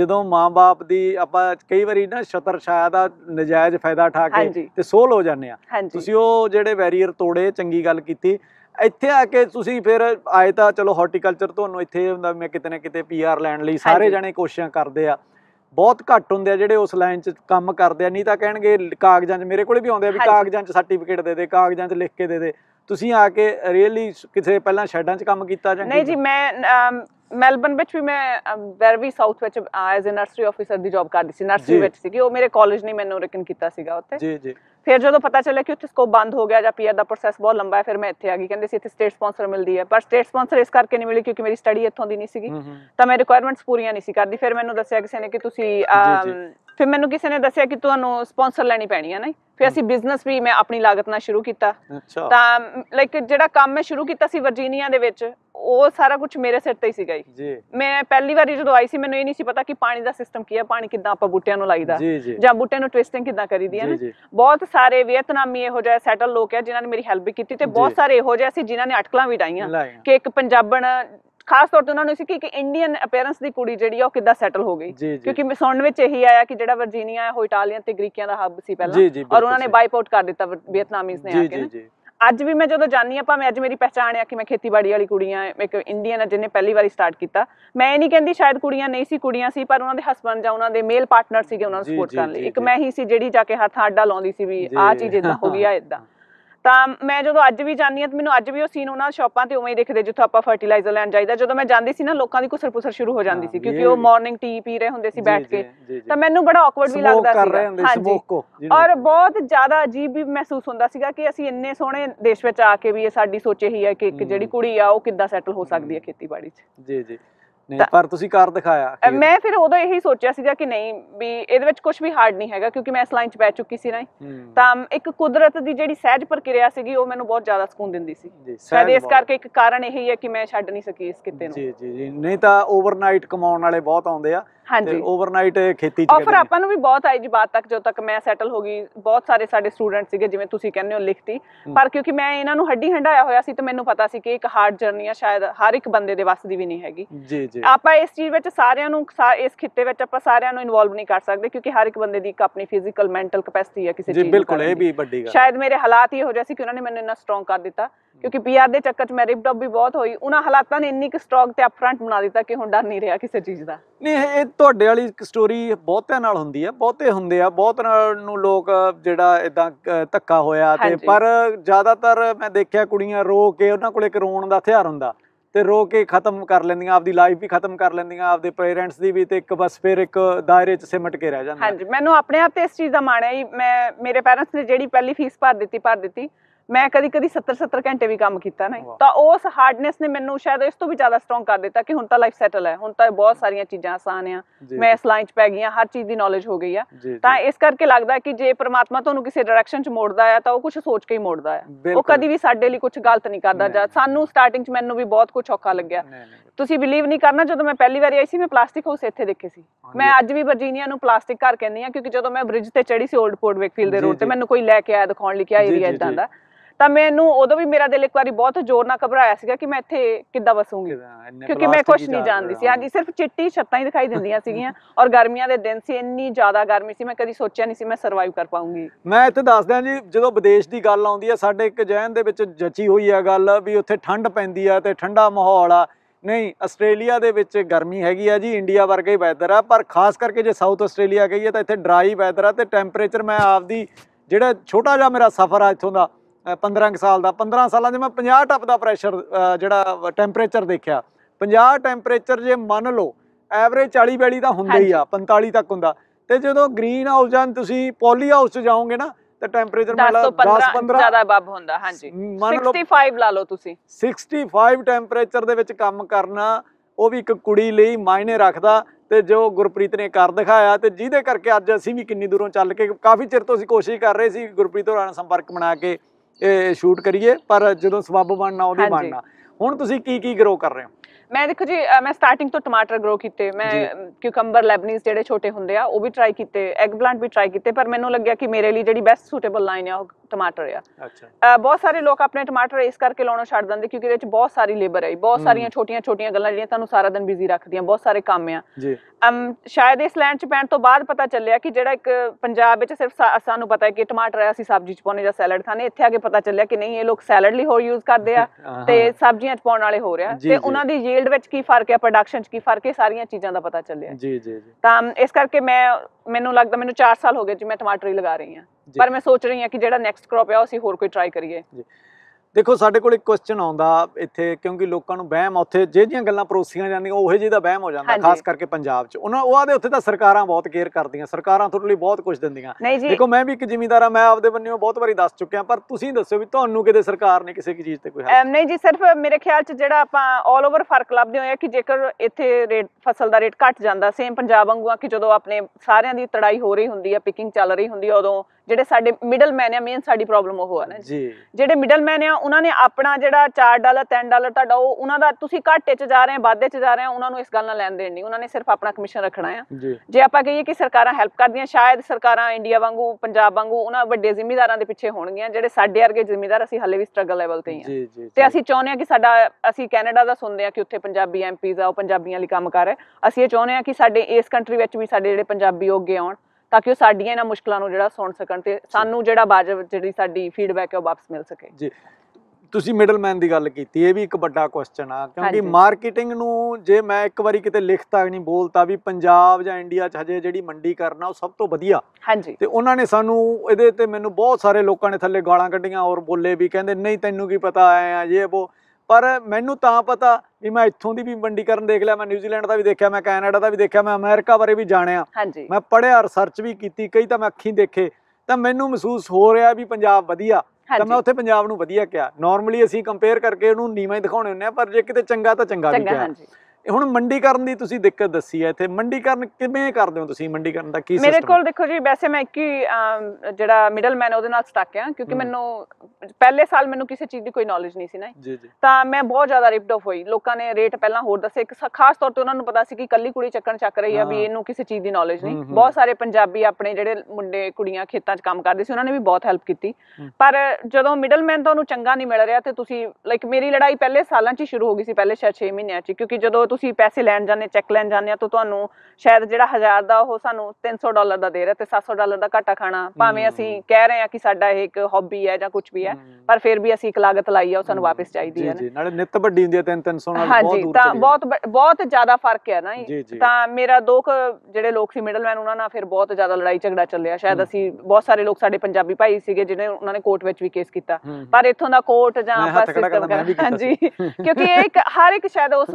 ਜਦੋਂ ਮਾਂ-ਬਾਪ ਦੀ ਆਪਾਂ ਕਈ ਵਾਰੀ ਨਾ ਛਤਰ ਛਾਇਆ ਦਾ ਨਜਾਇਜ਼ ਫਾਇਦਾ ਠਾ ਕੇ ਤੇ ਸੋਲ ਹੋ ਜਾਂਦੇ ਆ ਤੁਸੀਂ ਉਹ ਜਿਹੜੇ ਬੈਰੀਅਰ ਤੋੜੇ ਚੰਗੀ ਗੱਲ ਕੀਤੀ ਇੱਥੇ ਆ ਕੇ ਤੁਸੀਂ ਫਿਰ ਆਏ ਤਾਂ ਚਲੋ ਹਾਰਟੀਕਲਚਰ ਤੁਹਾਨੂੰ ਇੱਥੇ ਹੁੰਦਾ ਮੈਂ ਕਿਤੇ ਨਾ ਕਿਤੇ ਪੀਆਰ ਲੈਣ ਲਈ ਸਾਰੇ ਜਣੇ ਕੋਸ਼ਿਸ਼ਾਂ ਕਰਦੇ ਆ ਬਹੁਤ ਘੱਟ ਹੁੰਦੇ ਆ ਜਿਹੜੇ ਉਸ ਲਾਈਨ 'ਚ ਕੰਮ ਕਰਦੇ ਆ ਨਹੀਂ ਤਾਂ ਕਹਿਣਗੇ ਕਾਗਜ਼ਾਂ 'ਚ ਮੇਰੇ ਕੋਲੇ ਵੀ ਆਉਂਦੇ ਆ ਵੀ ਕਾਗਜ਼ਾਂ 'ਚ ਸਰਟੀਫਿਕੇਟ ਦੇ ਦੇ ਕਾਗਜ਼ਾਂ 'ਚ ਲਿਖ ਕੇ ਦੇ ਦੇ ਤੁਸੀਂ ਆ ਕੇ ਰੀਅਲੀ ਕਿਸੇ ਪਹਿਲਾਂ ਸ਼ੈਡਾਂ 'ਚ ਕੰਮ ਕੀਤਾ ਜਾਂ ਨਹੀਂ ਜੀ ਮੈਂ ਮੈਲਬਨ ਵਿੱਚ ਵੀ ਮੈਂ ਵੈਰਵੀ ਸਾਊਥ ਵਿੱਚ ਐਜ਼ ਅ ਨਰਸਰੀ ਆਫੀਸਰ ਦੀ ਜੌਬ ਕਰਦੀ ਸੀ ਨਰਸਰੀ ਵਿੱਚ ਕਿ ਉਹ ਮੇਰੇ ਕਾਲਜ ਨੇ ਮੈਨੂੰ ਰਿਕਨ ਕੀਤਾ ਸੀਗਾ ਉੱਥੇ ਜੀ ਜੀ ਫਿਰ ਜਦੋਂ ਪਤਾ ਚੱਲਿਆ ਕਿ ਉੱਥੇ ਸਕੋਪ ਬੰਦ ਹੋ ਗਿਆ ਜਾਂ ਪੀਆਰ ਦਾ ਪ੍ਰੋਸੈਸ ਬਹੁਤ ਲੰਬਾ ਹੈ ਫਿਰ ਮੈਂ ਇੱਥੇ ਆ ਗਈ ਕਹਿੰਦੇ ਸੀ ਇੱਥੇ ਸਟੇਟ ਸਪਾਂਸਰ ਮਿਲਦੀ ਹੈ ਪਰ ਸਟੇਟ ਸਪਾਂਸਰ ਇਸ ਕਰਕੇ ਨਹੀਂ ਮਿਲੀ ਕਿਉਂਕਿ ਮੇਰੀ ਸਟੱਡੀ ਇੱਥੋਂ ਦੀ ਨਹੀਂ ਸੀਗੀ ਤਾਂ ਮੈਂ ਰਿਕੁਆਇਰਮੈਂਟਸ ਪੂਰੀਆਂ ਨਹੀਂ ਸੀ ਕਰਦੀ ਫਿਰ ਮੈਨੂੰ ਦੱਸਿਆ ਕਿਸੇ ਨੇ ਕਿ ਤੁਸੀਂ ਫਿਰ ਮੈਨੂੰ ਕਿਸੇ ਨੇ ਦੱਸਿਆ ਕਿ ਤੁਹਾਨੂੰ ਸਪਾਂਸਰ ਲੈਣੀ ਪੈਣੀ ਹੈ ਨਾ ਫਿਰ ਅਸੀਂ ਬਿਜ਼ਨਸ ਵੀ ਮੈਂ ਆਪਣੀ ਲਾਗਤ ਨਾਲ ਸ਼ੁਰੂ ਕੀਤਾ ਤਾਂ ਲਾਈਕ ਜਿਹੜਾ ਕੰਮ ਮੈਂ ਸ਼ੁਰੂ ਕੀਤਾ ਸੀ ਵਰਜੀਨੀਆ ਦੇ ਵਿੱਚ ਉਹ ਸਾਰਾ ਕੁਝ ਮੇਰੇ ਸਿਰ ਤੇ ਹੀ ਸੀਗਾ ਜੀ ਮੈਂ ਪਹਿਲੀ ਵਾਰੀ ਜਦੋਂ ਆਈ ਸੀ ਮੈਨੂੰ ਇਹ ਨਹੀਂ ਸੀ ਪਤਾ ਕਿ ਪਾਣੀ ਦਾ ਸਿਸਟਮ ਕੀ ਹੈ ਪਾਣੀ ਕਿੱਦਾਂ ਆਪਾਂ ਬੂਟਿਆਂ ਨੂੰ ਲਾਈਦਾ ਜਾਂ ਬੂਟਿਆਂ ਨੂੰ ਟਵਿਸਟਿੰਗ ਕਿੱਦਾਂ ਕਰੀਦੀ ਹੈ ਨਾ ਬਹੁਤ ਸਾਰੇ ਵਿਅਤਨਾਮੀ ਇਹੋ ਜਿਹੇ ਸੈਟਲ ਲੋਕ ਹੈ ਜਿਨ੍ਹਾਂ ਨੇ ਮੇਰੀ ਹੈਲਪ ਵੀ ਕੀਤੀ ਤੇ ਬਹੁਤ ਸਾਰੇ ਇਹੋ ਜਿਹੇ ਸੀ ਜਿਨ੍ਹਾਂ ਨੇ ਅਟਕਲਾਂ ਵੀ ਡਾਈਆਂ ਕਿ ਇੱਕ ਪੰਜਾਬਣ ਖਾਸ ਤੌਰ ਤੇ ਉਹਨਾਂ ਨੂੰ ਸੀ ਕਿ ਇੰਡੀਅਨ ਅਪੀਅਰੈਂਸ ਦੀ ਕੁੜੀ ਜਿਹੜੀ ਆ ਉਹ ਕਿੱਦਾਂ ਸੈਟਲ ਹੋ ਗਈ ਕਿਉਂਕਿ ਸੁਣਨ ਵਿੱਚ ਇਹੀ ਆਇਆ ਕਿ ਜਿਹੜਾ ਵਰਜੀਨੀਆ ਹੈ ਉਹ ਇਟਾਲੀਅਨ ਤੇ ਗ੍ਰੀਕੀਆਂ ਦਾ ਹੱਬ ਸੀ ਪਹਿਲਾਂ ਔਰ ਉਹਨਾਂ ਨੇ ਵਾਈਪ ਆਊਟ ਕਰ ਦਿੱਤਾ ਵੀਅਤਨਾਮੀਜ਼ ਨੇ ਆ ਕੇ ਅੱਜ ਵੀ ਮੈਂ ਜਦੋਂ ਜਾਣੀ ਆ ਭਾਵੇਂ ਅੱਜ ਮੇਰੀ ਪਹਿਚਾਣ ਆ ਕਿ ਮੈਂ ਖੇਤੀਬਾੜੀ ਵਾਲੀ ਕੁੜੀਆਂ ਇੱਕ ਇੰਡੀਅਨ ਆ ਜਿਹਨੇ ਪਹਿਲੀ ਵਾਰੀ ਸਟਾਰਟ ਕੀਤਾ ਮੈਂ ਇਹ ਨਹੀਂ ਕਹਿੰਦੀ ਸ਼ਾਇਦ ਕੁੜੀਆਂ ਨਹੀਂ ਸੀ ਕੁੜੀਆਂ ਸੀ ਪਰ ਉਹਨਾਂ ਦੇ ਹਸਬੰਡ ਜਾਂ ਉਹਨਾਂ ਦੇ ਮੇਲ ਪਾਰਟਨਰ ਸੀਗੇ ਉਹਨਾਂ ਨੂੰ ਸਪੋਰਟ ਕਰਨ ਲਈ ਇੱਕ ਮੈਂ ਹੀ ਸੀ ਜਿਹੜੀ ਜਾ ਕੇ ਹੱਥ ਆਡਾ ਲਾਉਂਦੀ ਸੀ ਵੀ ਆ ਚੀਜ਼ ਇਦਾਂ ਹੋ ਗਈ ਆ ਇਦਾਂ [laughs] ਤਾਂ ਮੈਂ ਜਦੋਂ ਅੱਜ ਵੀ ਜਾਂਦੀ ਹਾਂ ਤੇ ਮੈਨੂੰ ਅੱਜ ਵੀ ਉਹ ਸੀਨ ਉਹਨਾਂ ਸ਼ਾਪਾਂ ਤੇ ਉਵੇਂ ਹੀ ਦਿਖਦੇ ਜਿੱਥੋਂ ਆਪਾਂ ਫਰਟੀਲਾਈਜ਼ਰ ਲੈਣ ਜਾਈਦਾ ਜਦੋਂ ਮੈਂ ਜਾਂਦੀ ਸੀ ਨਾ ਲੋਕਾਂ ਦੀ ਕੁਸਰ-ਪੁਸਰ ਸ਼ੁਰੂ ਹੋ ਜਾਂਦੀ ਸੀ ਕਿਉਂਕਿ ਉਹ ਮਾਰਨਿੰਗ ਟੀ ਪੀ ਰਹੇ ਹੁੰਦੇ ਸੀ ਬੈਠ ਕੇ ਤਾਂ ਮੈਨੂੰ ਬੜਾ ਔਕਵਰਡ ਵੀ ਲੱਗਦਾ ਸੀ ਹਾਂਜੀ ਔਰ ਬਹੁਤ ਜ਼ਿਆਦਾ ਅਜੀਬ ਵੀ ਮਹਿਸੂਸ ਹੁੰਦਾ ਸੀਗਾ ਕਿ ਅਸੀਂ ਇੰਨੇ ਸੋਹਣੇ ਦੇਸ਼ ਵਿੱਚ ਆ ਕੇ ਵੀ ਇਹ ਸਾਡੀ ਸੋਚ ਇਹੀ ਹੈ ਕਿ ਇੱਕ ਜਿਹੜੀ ਕੁੜੀ ਆ ਉਹ ਕਿੱਦਾਂ ਸੈਟਲ ਹੋ ਸਕਦੀ ਹੈ ਖੇਤੀਬਾੜੀ 'ਚ ਜੀ ਜੀ ਨਹੀਂ ਪਰ ਤੁਸੀਂ ਕਾਰ ਦਿਖਾਇਆ ਮੈਂ ਫਿਰ ਉਦੋਂ ਇਹੀ ਸੋਚਿਆ ਸੀਗਾ ਕਿ ਨਹੀਂ ਵੀ ਇਹਦੇ ਵਿੱਚ ਕੁਝ ਵੀ ਹਾਰਡ ਨਹੀਂ ਹੈਗਾ ਕਿਉਂਕਿ ਮੈਂ ਇਸ ਲਾਈਨ 'ਚ ਬੈ ਚੁੱਕੀ ਸੀ ਨਾ ਤਾਂ ਇੱਕ ਕੁਦਰਤ ਦੀ ਜਿਹੜੀ ਸਹਿਜ ਪ੍ਰਕਿਰਿਆ ਸੀਗੀ ਉਹ ਮੈਨੂੰ ਬਹੁਤ ਜ਼ਿਆਦਾ ਸਕੂਨ ਦਿੰਦੀ ਸੀ ਸ਼ਾਇਦ ਇਸ ਕਰਕੇ ਇੱਕ ਕਾਰਨ ਇਹੀ ਹੈ ਕਿ ਮੈਂ ਛੱਡ ਨਹੀਂ ਸਕੀ ਇਸ ਕਿਤੇ ਨੂੰ ਜੀ ਜੀ ਜੀ ਨਹੀਂ ਤਾਂ ਓਵਰਨਾਈਟ ਕਮਾਉਣ ਵਾਲੇ ਬਹੁਤ ਆਉਂਦੇ ਆ ਹਾਂਜੀ ਓਵਰਨਾਈਟ ਖੇਤੀ ਚ ਆਫਰ ਆਪਾਂ ਨੂੰ ਵੀ ਬਹੁਤ ਆਈ ਜੀ ਬਾਤ ਤੱਕ ਜਦੋਂ ਤੱਕ ਮੈਂ ਸੈਟਲ ਹੋ ਗਈ ਬਹੁਤ ਸਾਰੇ ਸਾਡੇ ਸਟੂਡੈਂਟ ਸੀਗੇ ਜਿਵੇਂ ਤੁਸੀਂ ਕਹਿੰਦੇ ਹੋ ਲਿਖਤੀ ਪਰ ਕਿਉਂਕਿ ਮੈਂ ਇਹਨਾਂ ਨੂੰ ਹੱਡੀ ਹੰਡਾਇਆ ਹੋਇਆ ਸੀ ਤੇ ਮੈਨੂੰ ਪਤਾ ਸੀ ਕਿ ਇੱਕ ਹਾਰਡ ਜਰਨੀ ਆ ਸ਼ਾਇਦ ਹਰ ਇੱਕ ਬੰਦੇ ਦੇ ਵੱਸ ਦੀ ਵੀ ਨਹੀਂ ਹੈਗੀ ਜੀ ਜੀ ਆਪਾਂ ਇਸ ਚੀਜ਼ ਵਿੱਚ ਸਾਰਿਆਂ ਨੂੰ ਇਸ ਖਿੱਤੇ ਵਿੱਚ ਆਪਾਂ ਸਾਰਿਆਂ ਨੂੰ ਇਨਵੋਲਵ ਨਹੀਂ ਕਰ ਸਕਦੇ ਕਿਉਂਕਿ ਹਰ ਇੱਕ ਬੰਦੇ ਦੀ ਇੱਕ ਆਪਣੀ ਫਿਜ਼ੀਕਲ ਮੈਂਟਲ ਕਪੈਸਿਟੀ ਹੈ ਕਿਸੇ ਚੀਜ਼ ਦੀ ਜੀ ਬਿਲਕੁਲ ਇਹ ਵੀ ਵੱਡੀ ਗੱਲ ਸ਼ਾਇਦ ਮੇਰੇ ਹਾਲਾਤ ਹੀ ਹੋ ਜਿਹਾ ਸੀ ਕਿ ਉਹਨਾਂ ਨੇ ਮੈਨੂੰ ਇੰਨਾ ਸਟਰੋਂਗ ਕਰ ਦਿੱਤਾ ਕਿਉਂਕਿ ਪੀਆਰ ਦੇ ਚੱਕਰ 'ਚ ਮੈਂ ਰਿਪ ਟੌਪ ਵੀ ਬਹੁਤ ਹੋਈ ਉਹਨਾਂ ਹਾਲਾਤਾਂ ਨੇ ਇੰਨੀ ਕਿ ਸਟਰੋਂਗ ਤੇ ਅਪਫਰੰਟ ਬਣਾ ਦਿੱਤਾ ਕਿ ਹੁਣ ਡਰ ਨਹੀਂ ਰਿਹਾ ਕਿਸੇ ਚੀਜ਼ ਦਾ ਨਹੀਂ ਇਹ ਤੁਹਾਡੇ ਵਾਲੀ ਸਟੋਰੀ ਬਹੁਤਿਆਂ ਨਾਲ ਹੁੰਦੀ ਹੈ ਬਹੁਤੇ ਹੁੰਦੇ ਆ ਬਹੁਤ ਨੂੰ ਲੋਕ ਜਿਹੜਾ ਇਦਾਂ ਧੱਕਾ ਹੋਇਆ ਤੇ ਪਰ ਜ਼ਿਆਦਾਤਰ ਮੈਂ ਦੇਖਿਆ ਕੁੜੀਆਂ ਰੋ ਕੇ ਉਹਨਾਂ ਕੋਲ ਇੱਕ ਰੋਣ ਦਾ ਹਥਿਆਰ ਹੁੰਦਾ ਤੇ ਰੋ ਕੇ ਖਤਮ ਕਰ ਲੈਂਦੀਆਂ ਆਪਦੀ ਲਾਈਫ ਵੀ ਖਤਮ ਕਰ ਲੈਂਦੀਆਂ ਆਪਦੇ ਪੇਰੈਂਟਸ ਦੀ ਵੀ ਤੇ ਇੱਕ ਬਸ ਫਿਰ ਇੱਕ ਦਾਇਰੇ 'ਚ ਸਿਮਟ ਕੇ ਰਹਿ ਜਾਂਦਾ ਹਾਂਜੀ ਮੈਨੂੰ ਆਪਣੇ ਆਪ ਤੇ ਇਸ ਚੀਜ਼ ਦਾ ਮਾਣ ਹੈ ਮੈਂ ਮੇਰੇ ਪੇਰੈਂਟਸ ਨੇ ਜਿਹੜੀ ਪਹਿਲੀ ਫੀਸ ਭਰ ਦਿੱਤੀ ਭਰ ਦਿੱਤੀ ਮੈਂ ਕਦੀ ਕਦੀ 70 70 ਘੰਟੇ ਵੀ ਕੰਮ ਕੀਤਾ ਨਾ ਤਾਂ ਉਸ ਹਾਰਡਨੈਸ ਨੇ ਮੈਨੂੰ ਸ਼ਾਇਦ ਇਸ ਤੋਂ ਵੀ ਜ਼ਿਆਦਾ ਸਟਰੋਂਗ ਕਰ ਦਿੱਤਾ ਕਿ ਹੁਣ ਤਾਂ ਲਾਈਫ ਸੈਟਲ ਹੈ ਹੁਣ ਤਾਂ ਬਹੁਤ ਸਾਰੀਆਂ ਚੀਜ਼ਾਂ ਆਸਾਨ ਆ ਮੈਂ ਇਸ ਲਾਈਨ 'ਚ ਪੈ ਗਈ ਆ ਹਰ ਚੀਜ਼ ਦੀ ਨੌਲੇਜ ਹੋ ਗਈ ਆ ਤਾਂ ਇਸ ਕਰਕੇ ਲੱਗਦਾ ਕਿ ਜੇ ਪ੍ਰਮਾਤਮਾ ਤੁਹਾਨੂੰ ਕਿਸੇ ਡਾਇਰੈਕਸ਼ਨ 'ਚ ਮੋੜਦਾ ਆ ਤਾਂ ਉਹ ਕੁਝ ਸੋਚ ਕੇ ਹੀ ਮੋੜਦਾ ਆ ਉਹ ਕਦੀ ਵੀ ਸਾਡੇ ਲਈ ਕੁਝ ਗਲਤ ਨਹੀਂ ਕਰਦਾ ਜਾਂ ਸਾਨੂੰ ਸਟਾਰਟਿੰਗ 'ਚ ਮੈਨੂੰ ਵੀ ਬਹੁਤ ਕੁਝ ਔਖਾ ਲੱਗਿਆ ਤੁਸੀਂ ਬਿਲੀਵ ਨਹੀਂ ਕਰਨਾ ਜਦੋਂ ਮੈਂ ਪਹਿਲੀ ਵਾਰੀ ਆਈ ਸੀ ਮੈਂ ਪਲਾਸਟਿਕ ਹਾਊਸ ਇੱਥੇ ਦੇਖੇ ਸੀ ਮੈਂ ਅੱਜ ਵੀ ਵਰਜੀਨੀਆ ਨੂੰ ਪਲਾਸਟਿਕ ਘਰ ਕਹਿੰਦੀ ਆ ਕਿਉਂਕਿ ਜਦੋਂ ਮੈਂ ਬ੍ਰਿਜ ਤੇ ਚੜੀ ਸੀ 올ਡ ਪੋਰਟ ਵੇਕਫੀਲਡ ਦੇ ਰੋਡ ਤੇ ਮੈਨੂੰ ਕੋਈ ਲੈ ਕੇ ਆਇਆ ਦਿਖਾਉਣ ਲਈ ਕਿ ਆ ਏਰੀਆ ਇਦਾਂ ਦਾ ਤਾਂ ਮੈਨੂੰ ਉਦੋਂ ਵੀ ਮੇਰਾ ਦਿਲ ਇੱਕ ਵਾਰੀ ਬਹੁਤ ਜ਼ੋਰ ਨਾਲ ਘਬਰਾਇਆ ਸੀਗਾ ਕਿ ਮੈਂ ਇੱਥੇ ਕਿੱਦਾਂ ਵਸੂੰਗੀ ਕਿਉਂਕਿ ਮੈਂ ਕੁਝ ਨਹੀਂ ਜਾਣਦੀ ਸੀ ਹਾਂਜੀ ਸਿਰਫ ਚਿੱਟੀ ਛੱਤਾਂ ਹੀ ਦਿਖਾਈ ਦਿੰਦੀਆਂ ਸੀਗੀਆਂ [laughs] ਔਰ ਗਰਮੀਆਂ ਦੇ ਦਿਨ ਸੀ ਇੰਨੀ ਜ਼ਿਆਦਾ ਗਰਮੀ ਸੀ ਮੈਂ ਕਦੀ ਸੋਚਿਆ ਨਹੀਂ ਸੀ ਮੈਂ ਸਰਵਾਈਵ ਕਰ ਪਾਉਂਗੀ ਮੈਂ ਇੱਥੇ ਦੱਸ ਦਿਆਂ ਜੀ ਜਦੋਂ ਵਿਦੇਸ਼ ਦੀ ਗੱਲ ਆਉਂਦੀ ਹੈ ਸਾਡੇ ਇੱਕ ਜ਼ਹਿਨ ਦੇ ਵਿੱਚ ਜੱਚੀ ਹੋਈ ਹੈ ਗੱਲ ਵੀ ਉੱਥੇ ਠੰਡ ਪੈਂਦੀ ਆ ਤੇ ਠੰਡਾ ਮਾਹੌਲ ਆ ਨਹੀਂ ਆਸਟ੍ਰੇਲੀਆ ਦੇ ਵਿੱਚ ਗਰਮੀ ਹੈਗੀ ਆ ਜੀ ਇੰਡੀਆ ਵਰਗਾ ਹੀ ਵੈਦਰ ਆ ਪਰ ਖਾਸ ਕਰਕੇ ਜੇ ਸਾਊਥ ਆਸਟ੍ਰੇਲੀਆ ਗਈ ਹੈ ਤਾਂ ਇੱਥੇ ਡਰਾਈ ਵੈਦਰ ਆ ਤੇ ਟੈਂਪਰੇਚਰ ਮੈਂ ਆਪਦੀ ਜਿਹੜਾ ਛੋਟਾ ਜਿਹਾ ਮੇਰਾ ਸਫ਼ਰ ਆ ਇੱਥੋਂ ਦਾ 15 ਸਾਲ ਦਾ 15 ਸਾਲਾਂ ਦੇ ਮੈਂ 50 ਟੱਪ ਦਾ ਪ੍ਰੈਸ਼ਰ ਜਿਹੜਾ ਟੈਂਪਰੇਚਰ ਦੇਖਿਆ 50 ਟੈਂਪਰੇਚਰ ਜੇ ਮੰਨ ਲਓ ਐਵਰੇਜ 40 ਬੈਲੀ ਦਾ ਹੁੰਦਾ ਹੀ ਆ 45 ਤੱਕ ਹੁੰਦਾ ਤੇ ਜਦੋਂ ਗ੍ਰੀਨ ਹਾਊਸ ਜਾਂ ਤੁਸੀਂ ਪੋਲੀ ਹਾਊਸ ਚ ਜਾਓਗੇ ਨਾ ਤੇ ਟੈਂਪਰੇਚਰ ਲਓ 10 15 ਜ਼ਿਆਦਾ ਬੱਬ ਹੁੰਦਾ ਹਾਂਜੀ 65 ਲਾ ਲਓ ਤੁਸੀਂ 65 ਟੈਂਪਰੇਚਰ ਦੇ ਵਿੱਚ ਕੰਮ ਕਰਨਾ ਉਹ ਵੀ ਇੱਕ ਕੁੜੀ ਲਈ ਮਾਇਨੇ ਰੱਖਦਾ ਤੇ ਜੋ ਗੁਰਪ੍ਰੀਤ ਨੇ ਕਰ ਦਿਖਾਇਆ ਤੇ ਜਿਹਦੇ ਕਰਕੇ ਅੱਜ ਅਸੀਂ ਵੀ ਕਿੰਨੀ ਦੂਰੋਂ ਚੱਲ ਕੇ ਕਾਫੀ ਚਿਰ ਤੋਂ ਅਸੀਂ ਕੋਸ਼ਿਸ਼ ਕਰ ਰਹੇ ਸੀ ਗੁਰਪ੍ਰੀਤ ਹੋਰਾਂ ਨਾਲ ਸੰਪਰਕ ਬਣਾ ਕੇ ਇਹ ਸ਼ੂਟ ਕਰੀਏ ਪਰ ਜਦੋਂ ਸਬੱਬ ਬਣਨਾ ਉਹਦੀ ਬਣਨਾ ਹੁਣ ਤੁਸੀਂ ਕੀ ਕੀ ਗਰੋ ਕਰ ਰਹੇ ਹੋ ਮੈਂ ਦੇਖੋ ਜੀ ਮੈਂ ਸਟਾਰਟਿੰਗ ਤੋਂ ਟਮਾਟਰ ਗਰੋ ਕੀਤੇ ਮੈਂ ਕਿਊਕੰਬਰ ਲੈਬਨੀਜ਼ ਜਿਹੜੇ ਛੋਟੇ ਹੁੰਦੇ ਆ ਉਹ ਵੀ ਟਰਾਈ ਕੀਤੇ ਐਗ ਪਲਾਂਟ ਵੀ ਟਰਾਈ ਕੀਤੇ ਪਰ ਮੈਨੂੰ ਲੱਗਿਆ ਕਿ ਮੇਰੇ ਲਈ ਜਿਹੜੀ ਬੈਸਟ ਸੂਟੇਬਲ ਲਾਈਨ ਆ ਉਹ ਟਮਾਟਰ ਆ ਬਹੁਤ ਸਾਰੇ ਲੋਕ ਆਪਣੇ ਟਮਾਟਰ ਇਸ ਕਰਕੇ ਲਾਉਣਾ ਛੱਡ ਦਿੰਦੇ ਕਿਉਂਕਿ ਇਹਦੇ ਵਿੱਚ ਬਹੁਤ ਸਾਰੀ ਲੇਬਰ ਹੈ ਬਹੁਤ ਸਾਰੀਆਂ ਛੋਟੀਆਂ ਛੋਟੀਆਂ ਗੱਲਾਂ ਜਿਹੜੀਆਂ ਤੁਹਾਨੂੰ ਸਾਰਾ ਦਿਨ ਬਿਜ਼ੀ ਰੱਖਦੀਆਂ ਬਹੁਤ ਸਾਰੇ ਕੰਮ ਆ ਜੀ ਸ਼ਾਇਦ ਇਸ ਲੈਂਡ 'ਚ ਪੈਣ ਤੋਂ ਬਾਅਦ ਪਤਾ ਚੱਲਿਆ ਕਿ ਜਿਹੜਾ ਇੱਕ ਪੰਜਾਬ ਵਿੱਚ ਸਿਰਫ ਸਾਨੂੰ ਪਤਾ ਹੈ ਕਿ ਟਮਾਟਰ ਆ ਅਸੀਂ ਸਬਜ਼ੀ 'ਚ ਪਾਉਣੇ ਜਾਂ ਸੈਲਡ ਖਾਣੇ ਇੱਥੇ ਆ ਕੇ ਪਤਾ ਚੱਲਿਆ ਕਿ ਨਹੀਂ ਇਹ ਲੋਕ ਸੈਲਡ ਲਈ ਹੋਰ ਯੂਜ਼ ਕਰਦੇ ਆ ਤੇ ਸਬਜ਼ੀਆਂ 'ਚ ਪਾਉਣ ਵਾਲੇ ਹੋ ਰਿਹਾ ਤੇ ਉਹਨਾਂ ਦੀ ਯੀਲਡ ਵਿੱਚ ਕੀ ਫਰਕ ਹੈ ਪ੍ਰੋਡਕਸ਼ਨ 'ਚ ਕੀ ਫਰਕ ਹੈ ਸਾਰੀਆਂ ਚੀਜ਼ਾਂ ਦਾ ਪਤਾ ਚੱਲਿਆ ਜੀ ਜੀ ਜੀ ਤਾਂ ਇਸ ਕਰਕੇ ਮੈਂ ਮੈਨੂੰ ਲੱਗਦਾ ਮੈਨੂੰ 4 ਸਾਲ ਹੋ ਗਏ ਜੀ ਮੈਂ ਟਮਾਟਰ ਹੀ ਲਗਾ ਰਹੀ ਹਾਂ ਪਰ ਮੈਂ ਸੋਚ ਰਹੀ ਹਾਂ ਕਿ ਜਿਹੜਾ ਨੈਕਸਟ ਕ੍ਰੌਪ ਆ ਅਸੀਂ ਹੋਰ ਕੋਈ ਟਰਾਈ ਕਰੀਏ ਜੀ ਦੇਖੋ ਸਾਡੇ ਕੋਲ ਇੱਕ ਕੁਐਸਚਨ ਆਉਂਦਾ ਇੱਥੇ ਕਿਉਂਕਿ ਲੋਕਾਂ ਨੂੰ ਵਹਿਮ ਉੱਥੇ ਜਿਹੜੀਆਂ ਗੱਲਾਂ ਪਰੋਸੀਆਂ ਜਾਂਦੀਆਂ ਉਹੇ ਜਿਹੇ ਦਾ ਵਹਿਮ ਹੋ ਜਾਂਦਾ ਖਾਸ ਕਰਕੇ ਪੰਜਾਬ 'ਚ ਉਹਨਾਂ ਉਹ ਆਦੇ ਉੱਥੇ ਤਾਂ ਸਰਕਾਰਾਂ ਬਹੁਤ ਕੇਅਰ ਕਰਦੀਆਂ ਸਰਕਾਰਾਂ ਤੁਹਾਡੇ ਲਈ ਬਹੁਤ ਕੁਝ ਦਿੰਦੀਆਂ ਦੇਖੋ ਮੈਂ ਵੀ ਇੱਕ ਜ਼ਿਮੀਂਦਾਰ ਆ ਮੈਂ ਆਪਦੇ ਬੰਨਿਓ ਬਹੁਤ ਵਾਰੀ ਦੱਸ ਚੁੱਕਿਆ ਪਰ ਤੁਸੀਂ ਦੱਸਿਓ ਵੀ ਤੁਹਾਨੂੰ ਕਿਤੇ ਸਰਕਾਰ ਨੇ ਕਿਸੇ ਕੀ ਚੀਜ਼ ਤੇ ਕੋਈ ਹੱਥ ਨਹੀਂ ਜੀ ਸਿਰਫ ਮੇਰੇ ਖਿਆਲ 'ਚ ਜਿਹੜਾ ਆਪਾਂ ਆਲ ਓਵਰ ਫਰਕ ਲੱਭਦੇ ਆ ਕਿ ਜੇਕਰ ਇੱਥੇ ਰੇਟ ਫਸਲ ਦਾ ਰੇਟ ਘਟ ਜਾਂਦਾ ਸੇਮ ਪੰਜਾਬ ਵਾਂਗੂ ਆ ਕਿ ਜਦੋਂ ਆਪਣੇ ਸਾਰਿਆਂ ਦੀ ਤੜਾਈ ਹੋ ਰਹੀ ਹੁੰਦੀ ਆ ਪਿਕਿੰਗ ਚੱਲ ਰਹੀ ਹੁੰਦੀ ਆ ਉਦੋਂ ਜਿਹੜੇ ਸਾਡੇ ਮਿਡਲ ਮੈਨ ਆ ਮੇਨ ਸਾਡੀ ਪ੍ਰੋਬਲਮ ਉਹ ਆ ਨਾ ਜੀ ਜਿਹੜੇ ਮਿਡਲ ਮੈਨ ਆ ਉਹਨਾਂ ਨੇ ਆਪਣਾ ਜਿਹੜਾ 4 ਡਾਲਰ 3 ਡਾਲਰ ਤੁਹਾਡਾ ਉਹ ਉਹਨਾਂ ਦਾ ਤੁਸੀਂ ਘਾਟੇ 'ਚ ਜਾ ਰਹੇ ਆ ਵਾਧੇ 'ਚ ਜਾ ਰਹੇ ਆ ਉਹਨਾਂ ਨੂੰ ਇਸ ਗੱਲ ਨਾਲ ਲੈਣ ਦੇਣ ਨਹੀਂ ਉਹਨਾਂ ਨੇ ਸਿਰਫ ਆਪਣਾ ਕਮਿਸ਼ਨ ਰੱਖਣਾ ਆ ਜੇ ਆਪਾਂ ਕਹੀਏ ਕਿ ਸਰਕਾਰਾਂ ਹੈਲਪ ਕਰਦੀਆਂ ਸ਼ਾਇਦ ਸਰਕਾਰਾਂ ਇੰਡੀਆ ਵਾਂਗੂ ਪੰਜਾਬ ਵਾਂਗੂ ਉਹਨਾਂ ਵੱਡੇ ਜ਼ਿੰਮੇਦਾਰਾਂ ਦੇ ਪਿੱਛੇ ਹੋਣਗੀਆਂ ਜਿਹੜੇ ਸਾਡੇ ਵਰਗੇ ਜ਼ਿੰਮੇਦਾਰ ਅਸੀਂ ਹੱਲੇ ਵੀ ਸਟਰਗਲ ਲੈਵਲ ਤੇ ਹੀ ਆ ਤੇ ਅਸੀਂ ਚਾਹੁੰਦੇ ਆ ਕਿ ਸਾਡਾ ਅਸੀਂ ਕੈਨੇਡਾ ਦਾ ਸੁਣਦੇ ਆ ਕਿ ਉੱਥੇ ਪੰਜਾਬੀ ਐਮਪੀਜ਼ ਆ ਉਹ ਪੰਜਾਬੀਆਂ ਲਈ ਕੰਮ ਕਰ ਰਹੇ ਅਸੀਂ ਇਹ ਚਾਹੁੰਦੇ ਆ ਕਿ ਸਾਡੇ ਇਸ ਕੰਟਰੀ ਵਿੱਚ ਵੀ ਸਾਡੇ ਜਿਹੜੇ ਪੰਜਾਬੀ ਓਗੇ ਆਉਣ ਤਾਂ ਕਿ ਉਹ ਸਾਡੀਆਂ ਇਹਨਾਂ ਮੁਸ਼ਕਲਾਂ ਨੂੰ ਜਿਹੜਾ ਸੁਣ ਸਕਣ ਤੇ ਸਾਨੂੰ ਜਿਹੜਾ ਬਾਜ ਜਿਹੜੀ ਸਾਡੀ ਫੀਡਬੈਕ ਹੈ ਉਹ ਵਾਪਸ ਮਿਲ ਸਕੇ ਜੀ ਤੁਸੀਂ ਮਿਡਲਮੈਨ ਦੀ ਗੱਲ ਕੀਤੀ ਇਹ ਵੀ ਇੱਕ ਵੱਡਾ ਕੁਐਸਚਨ ਆ ਕਿਉਂਕਿ ਮਾਰਕੀਟਿੰਗ ਨੂੰ ਜੇ ਮੈਂ ਇੱਕ ਵਾਰੀ ਕਿਤੇ ਲਿਖਤਾ ਨਹੀਂ ਬੋਲਤਾ ਵੀ ਪੰਜਾਬ ਜਾਂ ਇੰਡੀਆ 'ਚ ਹਜੇ ਜਿਹੜੀ ਮੰਡੀ ਕਰਨਾ ਉਹ ਸਭ ਤੋਂ ਵਧੀਆ ਹਾਂਜੀ ਤੇ ਉਹਨਾਂ ਨੇ ਸਾਨੂੰ ਇਹਦੇ ਤੇ ਮੈਨੂੰ ਬਹੁਤ ਸਾਰੇ ਲੋਕਾਂ ਨੇ ਥੱਲੇ ਗਾਲਾਂ ਕੱਢੀਆਂ ਔਰ ਬੋਲੇ ਵੀ ਕਹਿੰਦੇ ਨਹੀਂ ਤੈਨੂੰ ਕੀ ਪਤਾ ਆਏ ਆ ਇਹ ਉਹ ਪਰ ਮੈਨੂੰ ਤਾਂ ਪਤਾ ਵੀ ਮੈਂ ਇੱਥੋਂ ਦੀ ਵੀ ਮੰਡੀਕਰਨ ਦੇਖ ਲਿਆ ਮੈਂ ਨਿਊਜ਼ੀਲੈਂਡ ਦਾ ਵੀ ਦੇਖਿਆ ਮੈਂ ਕੈਨੇਡਾ ਦਾ ਵੀ ਦੇਖਿਆ ਮੈਂ ਅਮਰੀਕਾ ਬਾਰੇ ਵੀ ਜਾਣਿਆ ਮੈਂ ਪੜਿਆ ਰਿਸਰਚ ਵੀ ਕੀਤੀ ਕਈ ਤਾਂ ਮੈਂ ਅੱਖੀਂ ਦੇਖੇ ਤਾਂ ਮੈਨੂੰ ਮਹਿਸੂਸ ਹੋ ਰਿਹਾ ਵੀ ਪੰਜਾਬ ਵਧੀਆ ਤਾਂ ਮੈਂ ਉੱਥੇ ਪੰਜਾਬ ਨੂੰ ਵਧੀਆ ਕਿਹਾ ਨਾਰਮਲੀ ਅਸੀਂ ਕੰਪੇਅਰ ਕਰਕੇ ਉਹਨੂੰ ਨੀਵਾਂ ਹੀ ਦਿਖਾਉਣੇ ਹੁੰਨੇ ਆ ਪਰ ਜੇ ਕਿਤੇ ਚੰਗਾ ਤਾਂ ਚੰਗਾ ਵੀ ਕਿਹਾ ਹੁਣ ਮੰਡੀਕਰਨ ਦੀ ਤੁਸੀਂ ਦਿੱਕਤ ਦੱਸੀ ਹੈ ਇੱਥੇ ਮੰਡੀਕਰਨ ਕਿਵੇਂ ਕਰਦੇ ਹੋ ਤੁਸੀਂ ਮੰਡੀਕਰਨ ਦਾ ਕੀ ਸਿਸਟਮ ਮੇਰੇ ਕੋਲ ਦੇਖੋ ਜੀ ਵੈਸੇ ਮੈਂ ਇੱਕ ਹੀ ਜਿਹੜਾ ਮੈਨ ਉਹਦੇ ਨਾਲ ਸਟਕ ਆ ਕਿਉਂਕਿ ਮੈਨੂੰ ਪਹਿਲੇ ਸਾਲ ਮੈਨੂੰ ਕਿਸੇ ਚੀਜ਼ ਦੀ ਕੋਈ ਨੌਲੇਜ ਨਹੀਂ ਸੀ ਨਾ ਜੀ ਜੀ ਤਾਂ ਮੈਂ ਬਹੁਤ ਜ਼ਿਆਦਾ ਰਿਪਡ ਆਫ ਹੋਈ ਲੋਕਾਂ ਨੇ ਰੇਟ ਪਹਿਲਾਂ ਹੋਰ ਦੱਸੇ ਇੱਕ ਖਾਸ ਤੌਰ ਤੇ ਉਹਨਾਂ ਨੂੰ ਪਤਾ ਸੀ ਕਿ ਕੱਲੀ ਕੁੜੀ ਚੱਕਣ ਚੱਕ ਰਹੀ ਆ ਵੀ ਇਹਨੂੰ ਕਿਸੇ ਚੀਜ਼ ਦੀ ਨੌਲੇਜ ਨਹੀਂ ਬਹੁਤ ਸਾਰੇ ਪੰਜਾਬੀ ਆਪਣੇ ਜਿਹੜੇ ਮੁੰਡੇ ਕੁੜੀਆਂ ਖੇਤਾਂ 'ਚ ਕੰਮ ਕਰਦੇ ਸੀ ਉਹਨਾਂ ਨੇ ਵੀ ਬਹੁਤ ਹੈਲਪ ਕੀਤੀ ਪਰ ਜਦੋਂ ਮਿਡਲ ਤੋਂ ਤੁਹਾਨੂੰ ਚੰਗਾ ਨਹੀਂ ਮਿਲ ਰਿਹਾ ਤੇ ਤੁਸੀਂ ਲਾਈਕ ਮੇਰੀ ਲੜਾਈ ਪਹਿਲੇ ਸਾਲਾਂ 'ਚ ਹੀ ਸ਼ੁਰੂ ਹੋ ਗਈ ਸੀ ਪਹਿਲੇ 6 ਮਹੀਨਿਆਂ 'ਚ ਕਿਉਂਕਿ ਜਦੋਂ ਤੁਸੀਂ ਪੈਸੇ ਲੈਣ ਜਾਂਦੇ ਚੈੱਕ ਲੈਣ ਜਾਂਦੇ ਆ ਤਾਂ ਤੁਹਾਨੂੰ ਸ਼ਾਇਦ ਜਿਹੜਾ 1000 ਦਾ ਉਹ ਸਾਨੂੰ 300 ਡਾਲਰ ਦਾ ਦੇ ਰਿਹਾ ਤੇ 700 ਡਾਲਰ ਦਾ ਘਾਟਾ ਖਾਣਾ ਭਾਵੇਂ ਅਸੀਂ ਕਹਿ ਰਹੇ ਆ ਕਿ ਸਾਡਾ ਇਹ ਇੱਕ ਹੌਬੀ ਹੈ ਜਾਂ ਕੁਝ ਵੀ ਹੈ ਪਰ ਫਿਰ ਵੀ ਅਸੀਂ ਇੱਕ ਲਾਗਤ ਲਾਈ ਆ ਉਹ ਸਾਨੂੰ ਵਾਪਸ ਚਾਹੀਦੀ ਹੈ ਜੀ ਜੀ ਨਾਲੇ ਨਿੱਤ ਵੱਡੀ ਹੁੰਦੀ ਹੈ 3 300 ਨਾਲ ਬਹੁਤ ਦੂਰ ਤਾਂ ਬਹੁਤ ਬਹੁਤ ਜ਼ਿਆਦਾ ਫਰਕ ਹੈ ਨਾ ਤਾਂ ਮੇਰਾ ਦੋ ਜਿਹੜੇ ਲੋਕ ਸੀ ਮਿਡਲਮੈਨ ਉਹਨਾਂ ਨਾਲ ਫਿਰ ਬਹੁਤ ਜ਼ਿਆਦਾ ਲੜਾਈ ਝਗੜਾ ਚੱਲਿਆ ਸ਼ਾਇਦ ਅਸੀਂ ਬਹੁਤ ਸਾਰੇ ਲੋਕ ਸਾਡੇ ਪੰਜਾਬੀ ਭਾਈ ਸੀਗੇ ਜਿਹਨੇ ਉਹਨਾਂ ਨੇ ਕੋਰਟ ਵਿੱਚ ਵੀ ਕੇਸ ਕੀਤਾ ਪਰ ਇੱਥੋਂ ਦਾ ਕੋਰਟ ਜਾਂ ਆਪਸ ਵਿੱਚ ਹਾਂਜੀ ਕਿਉਂਕਿ ਇਹ ਹਰ ਇੱਕ ਸ਼ਾਇਦ ਉਸ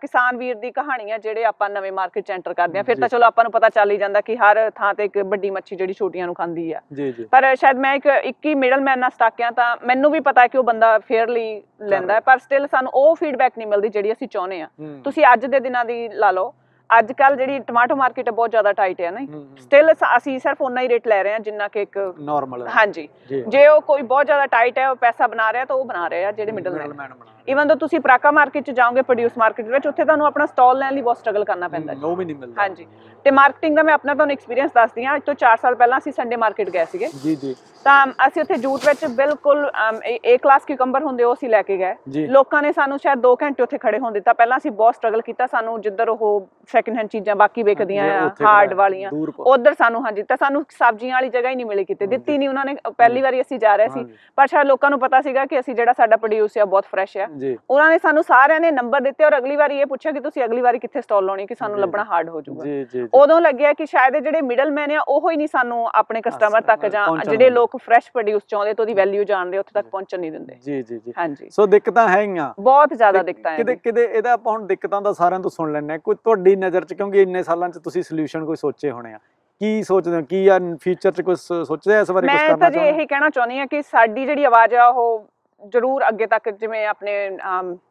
ਕਿਸਾਨ ਵੀਰ ਦੀ ਕਹਾਣੀ ਹੈ ਜਿਹੜੇ ਆਪਾਂ ਨਵੇਂ ਮਾਰਕੀਟ ਚ ਐਂਟਰ ਕਰਦੇ ਆ ਫਿਰ ਤਾਂ ਚਲੋ ਆਪਾਂ ਨੂੰ ਪਤਾ ਚੱਲ ਹੀ ਜਾਂਦਾ ਕਿ ਹਰ ਥਾਂ ਤੇ ਇੱਕ ਵੱਡੀ ਮੱਛੀ ਜਿਹੜੀ ਛੋਟੀਆਂ ਨੂੰ ਖਾਂਦੀ ਆ ਪਰ ਸ਼ਾਇਦ ਮੈਂ ਇੱਕ 21 ਮਿਡਲ ਮੈਨ ਨਾਲ ਸਟਾਕਿਆ ਤਾਂ ਮੈਨੂੰ ਵੀ ਪਤਾ ਕਿ ਉਹ ਬੰਦਾ ਫੇਅਰਲੀ ਲੈਂਦਾ ਪਰ ਸਟਿਲ ਸਾਨੂੰ ਉਹ ਫੀਡਬੈਕ ਨਹੀਂ ਮਿਲਦੀ ਜਿਹੜੀ ਅਸੀਂ ਚਾਹੁੰਦੇ ਆ ਤੁਸੀਂ ਅੱਜ ਦੇ ਦਿਨਾਂ ਦੀ ਲਾ ਲਓ ਅੱਜ ਕੱਲ ਜਿਹੜੀ ਟਮਾਟੋ ਮਾਰਕੀਟ ਬਹੁਤ ਜ਼ਿਆਦਾ ਟਾਈਟ ਹੈ ਨਾ ਸਟਿਲ ਅਸੀਂ ਸਿਰਫ ਉਹਨਾਂ ਹੀ ਰੇਟ ਲੈ ਰਹੇ ਹਾਂ ਜਿੰਨਾ ਕਿ ਇੱਕ ਨਾਰਮਲ ਹਾਂਜੀ ਜੇ ਉਹ ਕੋਈ ਬਹੁਤ ਜ਼ਿਆਦਾ ਟਾਈਟ ਹੈ ਉਹ ਪੈਸਾ ਬਣਾ ਰਿਹਾ ਤਾਂ ਉਹ ਬਣਾ ਰਿਹਾ ਜਿਹੜੇ ਮਿਡਲ ਮੈਨ ਇਵਨ ਤੋਂ ਤੁਸੀਂ ਪ੍ਰਾਕਾ ਮਾਰਕੀਟ ਚ ਜਾਓਗੇ ਪ੍ਰੋਡਿਊਸ ਮਾਰਕੀਟ ਵਿੱਚ ਉੱਥੇ ਤੁਹਾਨੂੰ ਆਪਣਾ ਸਟਾਲ ਲੈਣ ਲਈ ਬਹੁਤ ਸਟਰਗਲ ਕਰਨਾ ਪੈਂਦਾ ਹੈ ਉਹ ਵੀ ਨਹੀਂ ਮਿਲਦਾ ਹਾਂਜੀ ਤੇ ਮਾਰਕੀਟਿੰਗ ਦਾ ਮੈਂ ਆਪਣਾ ਤੁਹਾਨੂੰ ਐਕਸਪੀਰੀਅੰਸ ਦੱਸਦੀ ਹਾਂ ਅੱਜ ਤੋਂ 4 ਸਾਲ ਪਹਿਲਾਂ ਅਸੀਂ ਸੰਡੇ ਮਾਰਕੀਟ ਗਏ ਸੀਗੇ ਜੀ ਜੀ ਤਾਂ ਅਸੀਂ ਉੱਥੇ ਜੂਟ ਵਿੱਚ ਬਿਲਕੁਲ ਏ ਕਲਾਸ ਕਿਊਕੰਬਰ ਹੁੰਦੇ ਉਹ ਸੀ ਲੈ ਕੇ ਗਏ ਲੋਕਾਂ ਨੇ ਸਾਨੂੰ ਸ਼ਾਇਦ 2 ਘੰਟੇ ਉੱਥੇ ਖੜੇ ਹੋਣ ਦਿੱਤਾ ਪਹਿਲਾਂ ਅਸੀਂ ਬਹੁਤ ਸਟਰਗਲ ਕੀਤਾ ਸਾਨੂੰ ਜਿੱਧਰ ਉਹ ਸੈਕੰਡ ਹੈਂਡ ਚੀਜ਼ਾਂ ਬਾਕੀ ਵੇਖਦੀਆਂ ਆ ਹਾਰਡ ਵਾਲੀਆਂ ਉਧਰ ਸਾਨੂੰ ਹਾਂਜੀ ਤਾਂ ਸਾਨੂੰ ਸਬਜ਼ੀਆਂ ਵਾਲੀ ਜਗ੍ਹਾ ਹੀ ਨਹੀਂ ਮਿਲੀ ਕਿਤੇ ਦਿੱਤੀ ਨਹੀਂ ਉਹਨਾਂ ਨੇ ਪਹਿਲੀ ਵਾਰੀ ਅਸੀਂ ਜਾ ਰਹੇ ਸੀ ਪਰ ਸ਼ਾਇਦ ਲੋਕਾਂ ਨੂੰ ਪਤਾ ਸੀਗਾ ਕਿ ਅਸੀਂ ਜਿਹੜਾ ਸਾਡਾ ਪ੍ਰੋਡਿਊਸ ਆ ਬਹੁਤ ਫਰੈਸ਼ ਆ ਉਹਨਾਂ ਨੇ ਸਾਨੂੰ ਸਾਰਿਆਂ ਨੇ ਨੰਬਰ ਦਿੱਤੇ ਔਰ ਅਗਲੀ ਵਾਰੀ ਇਹ ਪੁੱਛਿਆ ਕਿ ਤੁਸੀਂ ਅਗਲੀ ਵਾਰੀ ਕਿੱਥੇ ਸਟਾਲ ਲਾਉਣੀ ਕਿ ਸਾਨੂੰ ਲੱਭਣਾ ਹਾਰਡ ਹੋ ਜਾਊਗਾ ਉਦੋਂ ਲੱਗਿਆ ਕਿ ਸ਼ਾਇਦ ਜਿਹੜੇ ਮਿਡਲਮੈਨ ਆ ਉਹ ਹੀ ਨਹੀਂ ਸਾਨੂੰ ਆਪਣੇ ਕਸਟਮਰ ਤੱਕ ਜਾਂ ਜਿਹੜੇ ਲੋਕ ਫਰੈਸ਼ ਪ੍ਰੋਡਿਊਸ ਚਾਹੁੰਦੇ ਤੇ ਉਹਦੀ ਵੈਲਿਊ ਜਾਣਦੇ ਉੱਥੇ ਤੱਕ ਪਹੁੰਚਣ ਨਹੀਂ ਦਿੰਦੇ ਜੀ ਜੀ ਜੀ ਹਾਂਜੀ ਸੋ ਦਿੱਕਤਾਂ ਹੈਗੀਆਂ ਬਹੁਤ ਜ਼ਿਆਦਾ ਦਿੱਕਤਾਂ ਹੈ ਕਿਤੇ ਕਿਤੇ ਇਹਦਾ ਆਪਾਂ ਹੁਣ ਦਿੱਕਤਾਂ ਦਾ ਸਾਰਿਆਂ ਤੋਂ ਸੁਣ ਲੈਣੇ ਕੋਈ ਤੁਹਾਡੀ ਨਜ਼ਰ 'ਚ ਕਿਉਂਕਿ ਇੰਨੇ ਸਾਲਾਂ 'ਚ ਤੁਸੀਂ ਸੋਲੂਸ਼ਨ ਕੋਈ ਸੋਚੇ ਹੋਣੇ ਆ ਕੀ ਸੋਚਦੇ ਹੋ ਕੀ ਆ ਫਿਊਚਰ 'ਚ ਕੁਝ ਸੋਚਦੇ ਆ ਇਸ ਬਾਰੇ ਕੁਝ ਕਰਨਾ ਚਾਹੁੰਦੇ ਮੈਂ ਤਾਂ ਇਹ ਕਹਿਣਾ ਚਾਹੁੰਦੀ ਆ ਕਿ ਸਾਡੀ ਜਿਹੜੀ ਆਵਾਜ਼ ਆ ਉਹ ਜ਼ਰੂਰ ਅੱਗੇ ਤੱਕ ਜਿਵੇਂ ਆਪਣੇ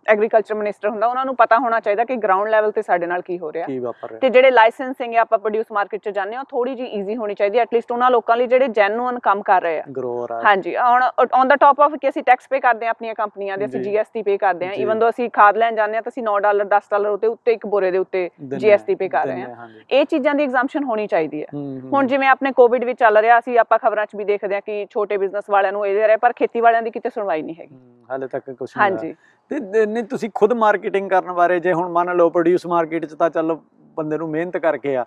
ਐਗਰੀਕਲਚਰ ਮਿਨਿਸਟਰ ਹੁੰਦਾ ਉਹਨਾਂ ਨੂੰ ਪਤਾ ਹੋਣਾ ਚਾਹੀਦਾ ਕਿ ਗਰਾਊਂਡ ਲੈਵਲ ਤੇ ਸਾਡੇ ਨਾਲ ਕੀ ਹੋ ਰਿਹਾ ਤੇ ਜਿਹੜੇ ਲਾਇਸੈਂਸਿੰਗ ਆਪਾਂ ਪ੍ਰੋਡਿਊਸ ਮਾਰਕੀਟ ਚ ਜਾਂਦੇ ਹਾਂ ਥੋੜੀ ਜੀ ਈਜ਼ੀ ਹੋਣੀ ਚਾਹੀਦੀ ਐਟ ਲੀਸਟ ਉਹਨਾਂ ਲੋਕਾਂ ਲਈ ਜਿਹੜੇ ਜੈਨੂਅਨ ਕੰਮ ਕਰ ਰਹੇ ਆ ਹਾਂਜੀ ਹੁਣ ਔਨ ਦਾ ਟਾਪ ਆਫ ਕਿ ਅਸੀਂ ਟੈਕਸ ਪੇ ਕਰਦੇ ਆ ਆਪਣੀਆਂ ਕੰਪਨੀਆਂ ਦੇ ਅਸੀਂ ਜੀਐਸਟੀ ਪੇ ਕਰਦੇ ਆ ਇਵਨ ਦੋ ਅਸੀਂ ਖਾਦ ਲੈਣ ਜਾਂਦੇ ਆ ਤਾਂ ਅਸੀਂ 9 ਡਾਲਰ 10 ਡਾਲਰ ਉਤੇ ਉੱਤੇ ਇੱਕ ਬੋਰੇ ਦੇ ਉੱਤੇ ਜੀਐਸਟੀ ਪੇ ਕਰ ਰਹੇ ਆ ਇਹ ਚੀਜ਼ਾਂ ਦੀ ਐਗਜ਼ੈਂਪਸ਼ਨ ਹੋਣੀ ਚਾਹੀਦੀ ਹੈ ਹੁਣ ਜਿਵੇਂ ਆਪਣੇ ਕੋਵਿਡ ਵਿੱਚ ਚੱਲ ਰਿਹਾ ਸੀ ਆਪਾਂ ਖਬਰਾਂ 'ਚ ਵੀ ਦੇਖਦੇ ਆ ਕਿ ਛੋਟੇ ਬਿਜ਼ਨਸ ਵਾਲਿਆਂ ਨੂੰ ਇਹ ਰਿਹਾ ਪਰ ਖੇਤੀ ਵਾਲਿਆਂ ਦੀ ਕਿਤੇ ਸੁਣਵਾਈ ਨਹੀਂ ਨਹੀਂ ਹੈਗੀ ਹਾਲੇ ਤੱਕ ਕੁਝ ਨਹੀਂ ਹਾਂਜੀ ਤੇ ਨਹੀਂ ਤੁਸੀਂ ਖੁਦ ਮਾਰਕੀਟਿੰਗ ਕਰਨ ਬਾਰੇ ਜੇ ਹੁਣ ਮੰਨ ਲਓ ਪ੍ਰੋਡਿਊਸ ਮਾਰਕੀਟ 'ਚ ਤਾਂ ਚੱਲ ਬੰਦੇ ਨੂੰ ਮਿਹਨਤ ਕਰਕੇ ਆ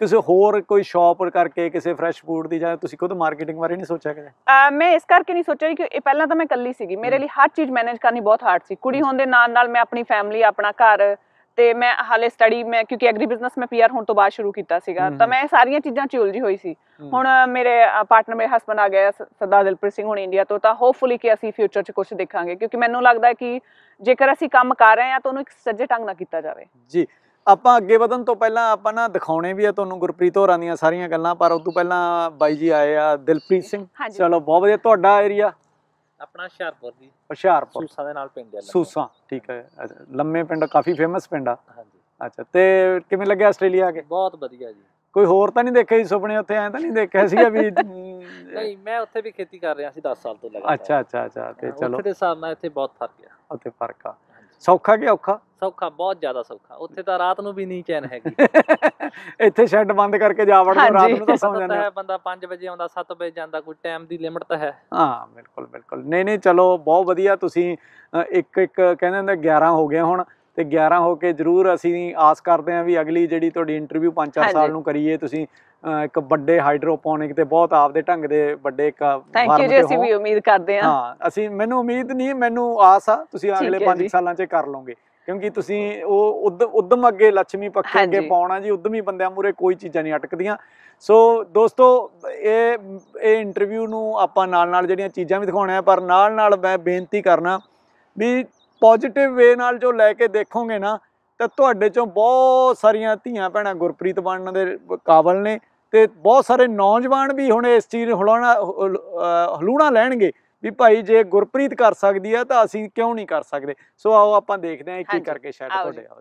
ਕਿਸੇ ਹੋਰ ਕੋਈ ਸ਼ਾਪ ਕਰਕੇ ਕਿਸੇ ਫਰੈਸ਼ ਫੂਡ ਦੀ ਜਾਂ ਤੁਸੀਂ ਖੁਦ ਮਾਰਕੀਟਿੰਗ ਬਾਰੇ ਨਹੀਂ ਸੋਚਿਆ ਕਦੇ ਮੈਂ ਇਸ ਕਰਕੇ ਨਹੀਂ ਸੋਚਿਆ ਕਿ ਇਹ ਪਹਿਲਾਂ ਤਾਂ ਮੈਂ ਇਕੱਲੀ ਸੀਗੀ ਮੇਰੇ ਲਈ ਹਰ ਚੀਜ਼ ਮੈਨੇਜ ਕਰਨੀ ਬਹੁਤ ਹਾਰਡ ਸੀ ਕੁੜੀ ਹੋਣ ਦੇ ਨਾਲ ਨਾਲ ਮੈਂ ਆਪਣੀ ਫੈਮਿਲੀ ਆਪਣਾ ਘਰ ਤੇ ਮੈਂ ਹਾਲੇ ਸਟੱਡੀ ਮੈਂ ਕਿਉਂਕਿ ਐਗਰੀ ਬਿਜ਼ਨਸ ਮੈਂ ਪੀਆਰ ਹੋਣ ਤੋਂ ਬਾਅਦ ਸ਼ੁਰੂ ਕੀਤਾ ਸੀਗਾ ਤਾਂ ਮੈਂ ਸਾਰੀਆਂ ਚੀਜ਼ਾਂ ਚ ਉਲਝੀ ਹੋਈ ਸੀ ਹੁਣ ਮੇਰੇ ਪਾਰਟਨਰ ਮੇਰੇ ਹਸਬੰਦ ਆ ਗਏ ਸਦਾ ਦਿਲਪ੍ਰੀਤ ਸਿੰਘ ਹੁਣ ਇੰਡੀਆ ਤੋਂ ਤਾਂ ਹੋਪਫੁਲੀ ਕਿ ਅਸੀਂ ਫਿਊਚਰ ਚ ਕੁਝ ਦੇਖਾਂਗੇ ਕਿਉਂਕਿ ਮੈਨੂੰ ਲੱਗਦਾ ਹੈ ਕਿ ਜੇਕਰ ਅਸੀਂ ਕੰਮ ਕਰ ਰਹੇ ਹਾਂ ਤਾਂ ਉਹਨੂੰ ਇੱਕ ਸੱਜੇ ਢੰਗ ਨਾਲ ਕੀਤਾ ਜਾਵੇ ਜੀ ਆਪਾਂ ਅੱਗੇ ਵਧਣ ਤੋਂ ਪਹਿਲਾਂ ਆਪਾਂ ਨਾ ਦਿਖਾਉਣੇ ਵੀ ਆ ਤੁਹਾਨੂੰ ਗੁਰਪ੍ਰੀਤ ਹੋਰਾਂ ਦੀਆਂ ਸਾਰੀਆਂ ਗੱਲਾਂ ਪਰ ਉਸ ਤੋਂ ਪਹਿਲਾਂ ਬਾਈ ਜੀ ਆਏ ਆ ਦਿਲਪ੍ਰੀਤ ਸਿੰਘ ਚਲੋ ਬਹੁਤ ਵਧੀਆ ਤੁਹਾਡਾ ਏਰੀਆ ਆਪਣਾ ਹੁਸ਼ਿਆਰਪੁਰ ਦੀ ਹੁਸ਼ਿਆਰਪੁਰ ਸੂਸਾਂ ਦੇ ਨਾਲ ਪਿੰਡ ਹੈ ਸੂਸਾਂ ਠੀਕ ਹੈ ਲੰਮੇ ਪਿੰਡ ਕਾਫੀ ਫੇਮਸ ਪਿੰਡ ਆ ਹਾਂਜੀ ਅੱਛਾ ਤੇ ਕਿਵੇਂ ਲੱਗਿਆ ਆਸਟ੍ਰੇਲੀਆ ਆ ਕੇ ਬਹੁਤ ਵਧੀਆ ਜੀ ਕੋਈ ਹੋਰ ਤਾਂ ਨਹੀਂ ਦੇਖਿਆ ਜੀ ਸੁਪਨੇ ਉੱਥੇ ਆਏ ਤਾਂ ਨਹੀਂ ਦੇਖਿਆ ਸੀਗਾ ਵੀ [laughs] ਨਹੀਂ ਮੈਂ ਉੱਥੇ ਵੀ ਖੇਤੀ ਕਰ ਰਿਹਾ ਸੀ 10 ਸਾਲ ਤੋਂ ਲਗਾਤਾਰ ਅੱਛਾ ਅੱਛਾ ਅੱਛਾ ਤੇ ਚਲੋ ਉੱਥੇ ਦੇ ਸਾਹਮਣੇ ਨਾਲ ਇੱਥੇ ਬਹੁਤ ਫਰਕ ਆ ਉੱਥੇ ਫਰਕ ਆ ਸੌਖਾ ਕਿ ਔਖਾ ਸੌਖਾ ਬਹੁਤ ਜ਼ਿਆਦਾ ਸੌਖਾ ਉੱਥੇ ਤਾਂ ਰਾਤ ਨੂੰ ਵੀ ਨਹੀਂ ਚੈਨ ਹੈਗੀ [laughs] ਇੱਥੇ ਸ਼ੈੱਡ ਬੰਦ ਕਰਕੇ ਜਾ ਵੜਦੇ ਰਾਤ ਨੂੰ ਤਾਂ ਸਮਝ ਜਾਂਦਾ ਹੈ ਬੰਦਾ 5 ਵਜੇ ਆਉਂਦਾ 7 ਵਜੇ ਜਾਂਦਾ ਕੋਈ ਟਾਈਮ ਦੀ ਲਿਮਟ ਤਾਂ ਹੈ ਹਾਂ ਬਿਲਕੁਲ ਬਿਲਕੁਲ ਨਹੀਂ ਨਹੀਂ ਚਲੋ ਬਹੁਤ ਵਧੀਆ ਤੁਸੀਂ ਇੱਕ ਇੱਕ ਕਹਿੰਦੇ ਹੁੰਦੇ 11 ਹੋ ਗਏ ਹੁਣ ਤੇ 11 ਹੋ ਕੇ ਜਰੂਰ ਅਸੀਂ ਆਸ ਕਰਦੇ ਹਾਂ ਵੀ ਅਗਲੀ ਜਿਹੜੀ ਤੁਹਾਡੀ ਇੰਟਰਵਿਊ 5-4 ਸਾਲ ਨੂੰ ਕਰੀਏ ਤੁਸੀਂ ਇੱਕ ਵੱਡੇ ਹਾਈਡਰੋਪੋਨਿਕ ਤੇ ਬਹੁਤ ਆਪਦੇ ਢੰਗ ਦੇ ਵੱਡੇ ਇੱਕ ਥੈਂਕ ਯੂ ਜੀ ਅਸੀਂ ਵੀ ਉਮੀਦ ਕਰਦੇ ਹਾਂ ਹਾਂ ਅਸੀਂ ਮੈਨੂੰ ਉਮੀਦ ਨਹੀਂ ਮੈਨੂੰ ਆਸ ਆ ਤੁਸੀਂ ਅਗਲੇ 5 ਸਾਲਾਂ 'ਚ ਕਰ ਲਓਗੇ ਕਿਉਂਕਿ ਤੁਸੀਂ ਉਹ ਉਦਮ ਅੱਗੇ ਲక్ష్ਮੀ ਪੱਕੇ ਅੱਗੇ ਪਾਉਣਾ ਜੀ ਉਦਮੀ ਬੰਦਿਆਂ ਮੂਰੇ ਕੋਈ ਚੀਜ਼ਾਂ ਨਹੀਂ ਅਟਕਦੀਆਂ ਸੋ ਦੋਸਤੋ ਇਹ ਇਹ ਇੰਟਰਵਿਊ ਨੂੰ ਆਪਾਂ ਨਾਲ ਨਾਲ ਜਿਹੜੀਆਂ ਚੀਜ਼ਾਂ ਵੀ ਦਿਖਾਉਣਾ ਹੈ ਪਰ ਨਾਲ ਨਾਲ ਮੈਂ ਬੇਨਤੀ ਕਰਨਾ ਵੀ ਪੋਜ਼ਿਟਿਵ ਵੇ ਨਾਲ ਜੋ ਲੈ ਕੇ ਦੇਖੋਗੇ ਨਾ ਤਾਂ ਤੁਹਾਡੇ ਚੋਂ ਬਹੁਤ ਸਾਰੀਆਂ ਧੀਆਂ ਭੈਣਾਂ ਗੁਰਪ੍ਰੀਤ ਬਣਨ ਦੇ ਕਾਬਲ ਨੇ ਤੇ ਬਹੁਤ ਸਾਰੇ ਨੌਜਵਾਨ ਵੀ ਹੁਣ ਇਸ ਚੀਜ਼ ਹਲਾਉਣਾ ਹਲੂਣਾ ਲੈਣਗੇ ਵੀ ਭਾਈ ਜੇ ਗੁਰਪ੍ਰੀਤ ਕਰ ਸਕਦੀ ਆ ਤਾਂ ਅਸੀਂ ਕਿਉਂ ਨਹੀਂ ਕਰ ਸਕਦੇ ਸੋ ਆਓ ਆਪਾਂ ਦੇਖਦੇ ਆ ਇੱਕ ਇੱਕ ਕਰਕੇ ਸ਼ਾਇਦ ਤੁਹਾਡੇ ਆਓ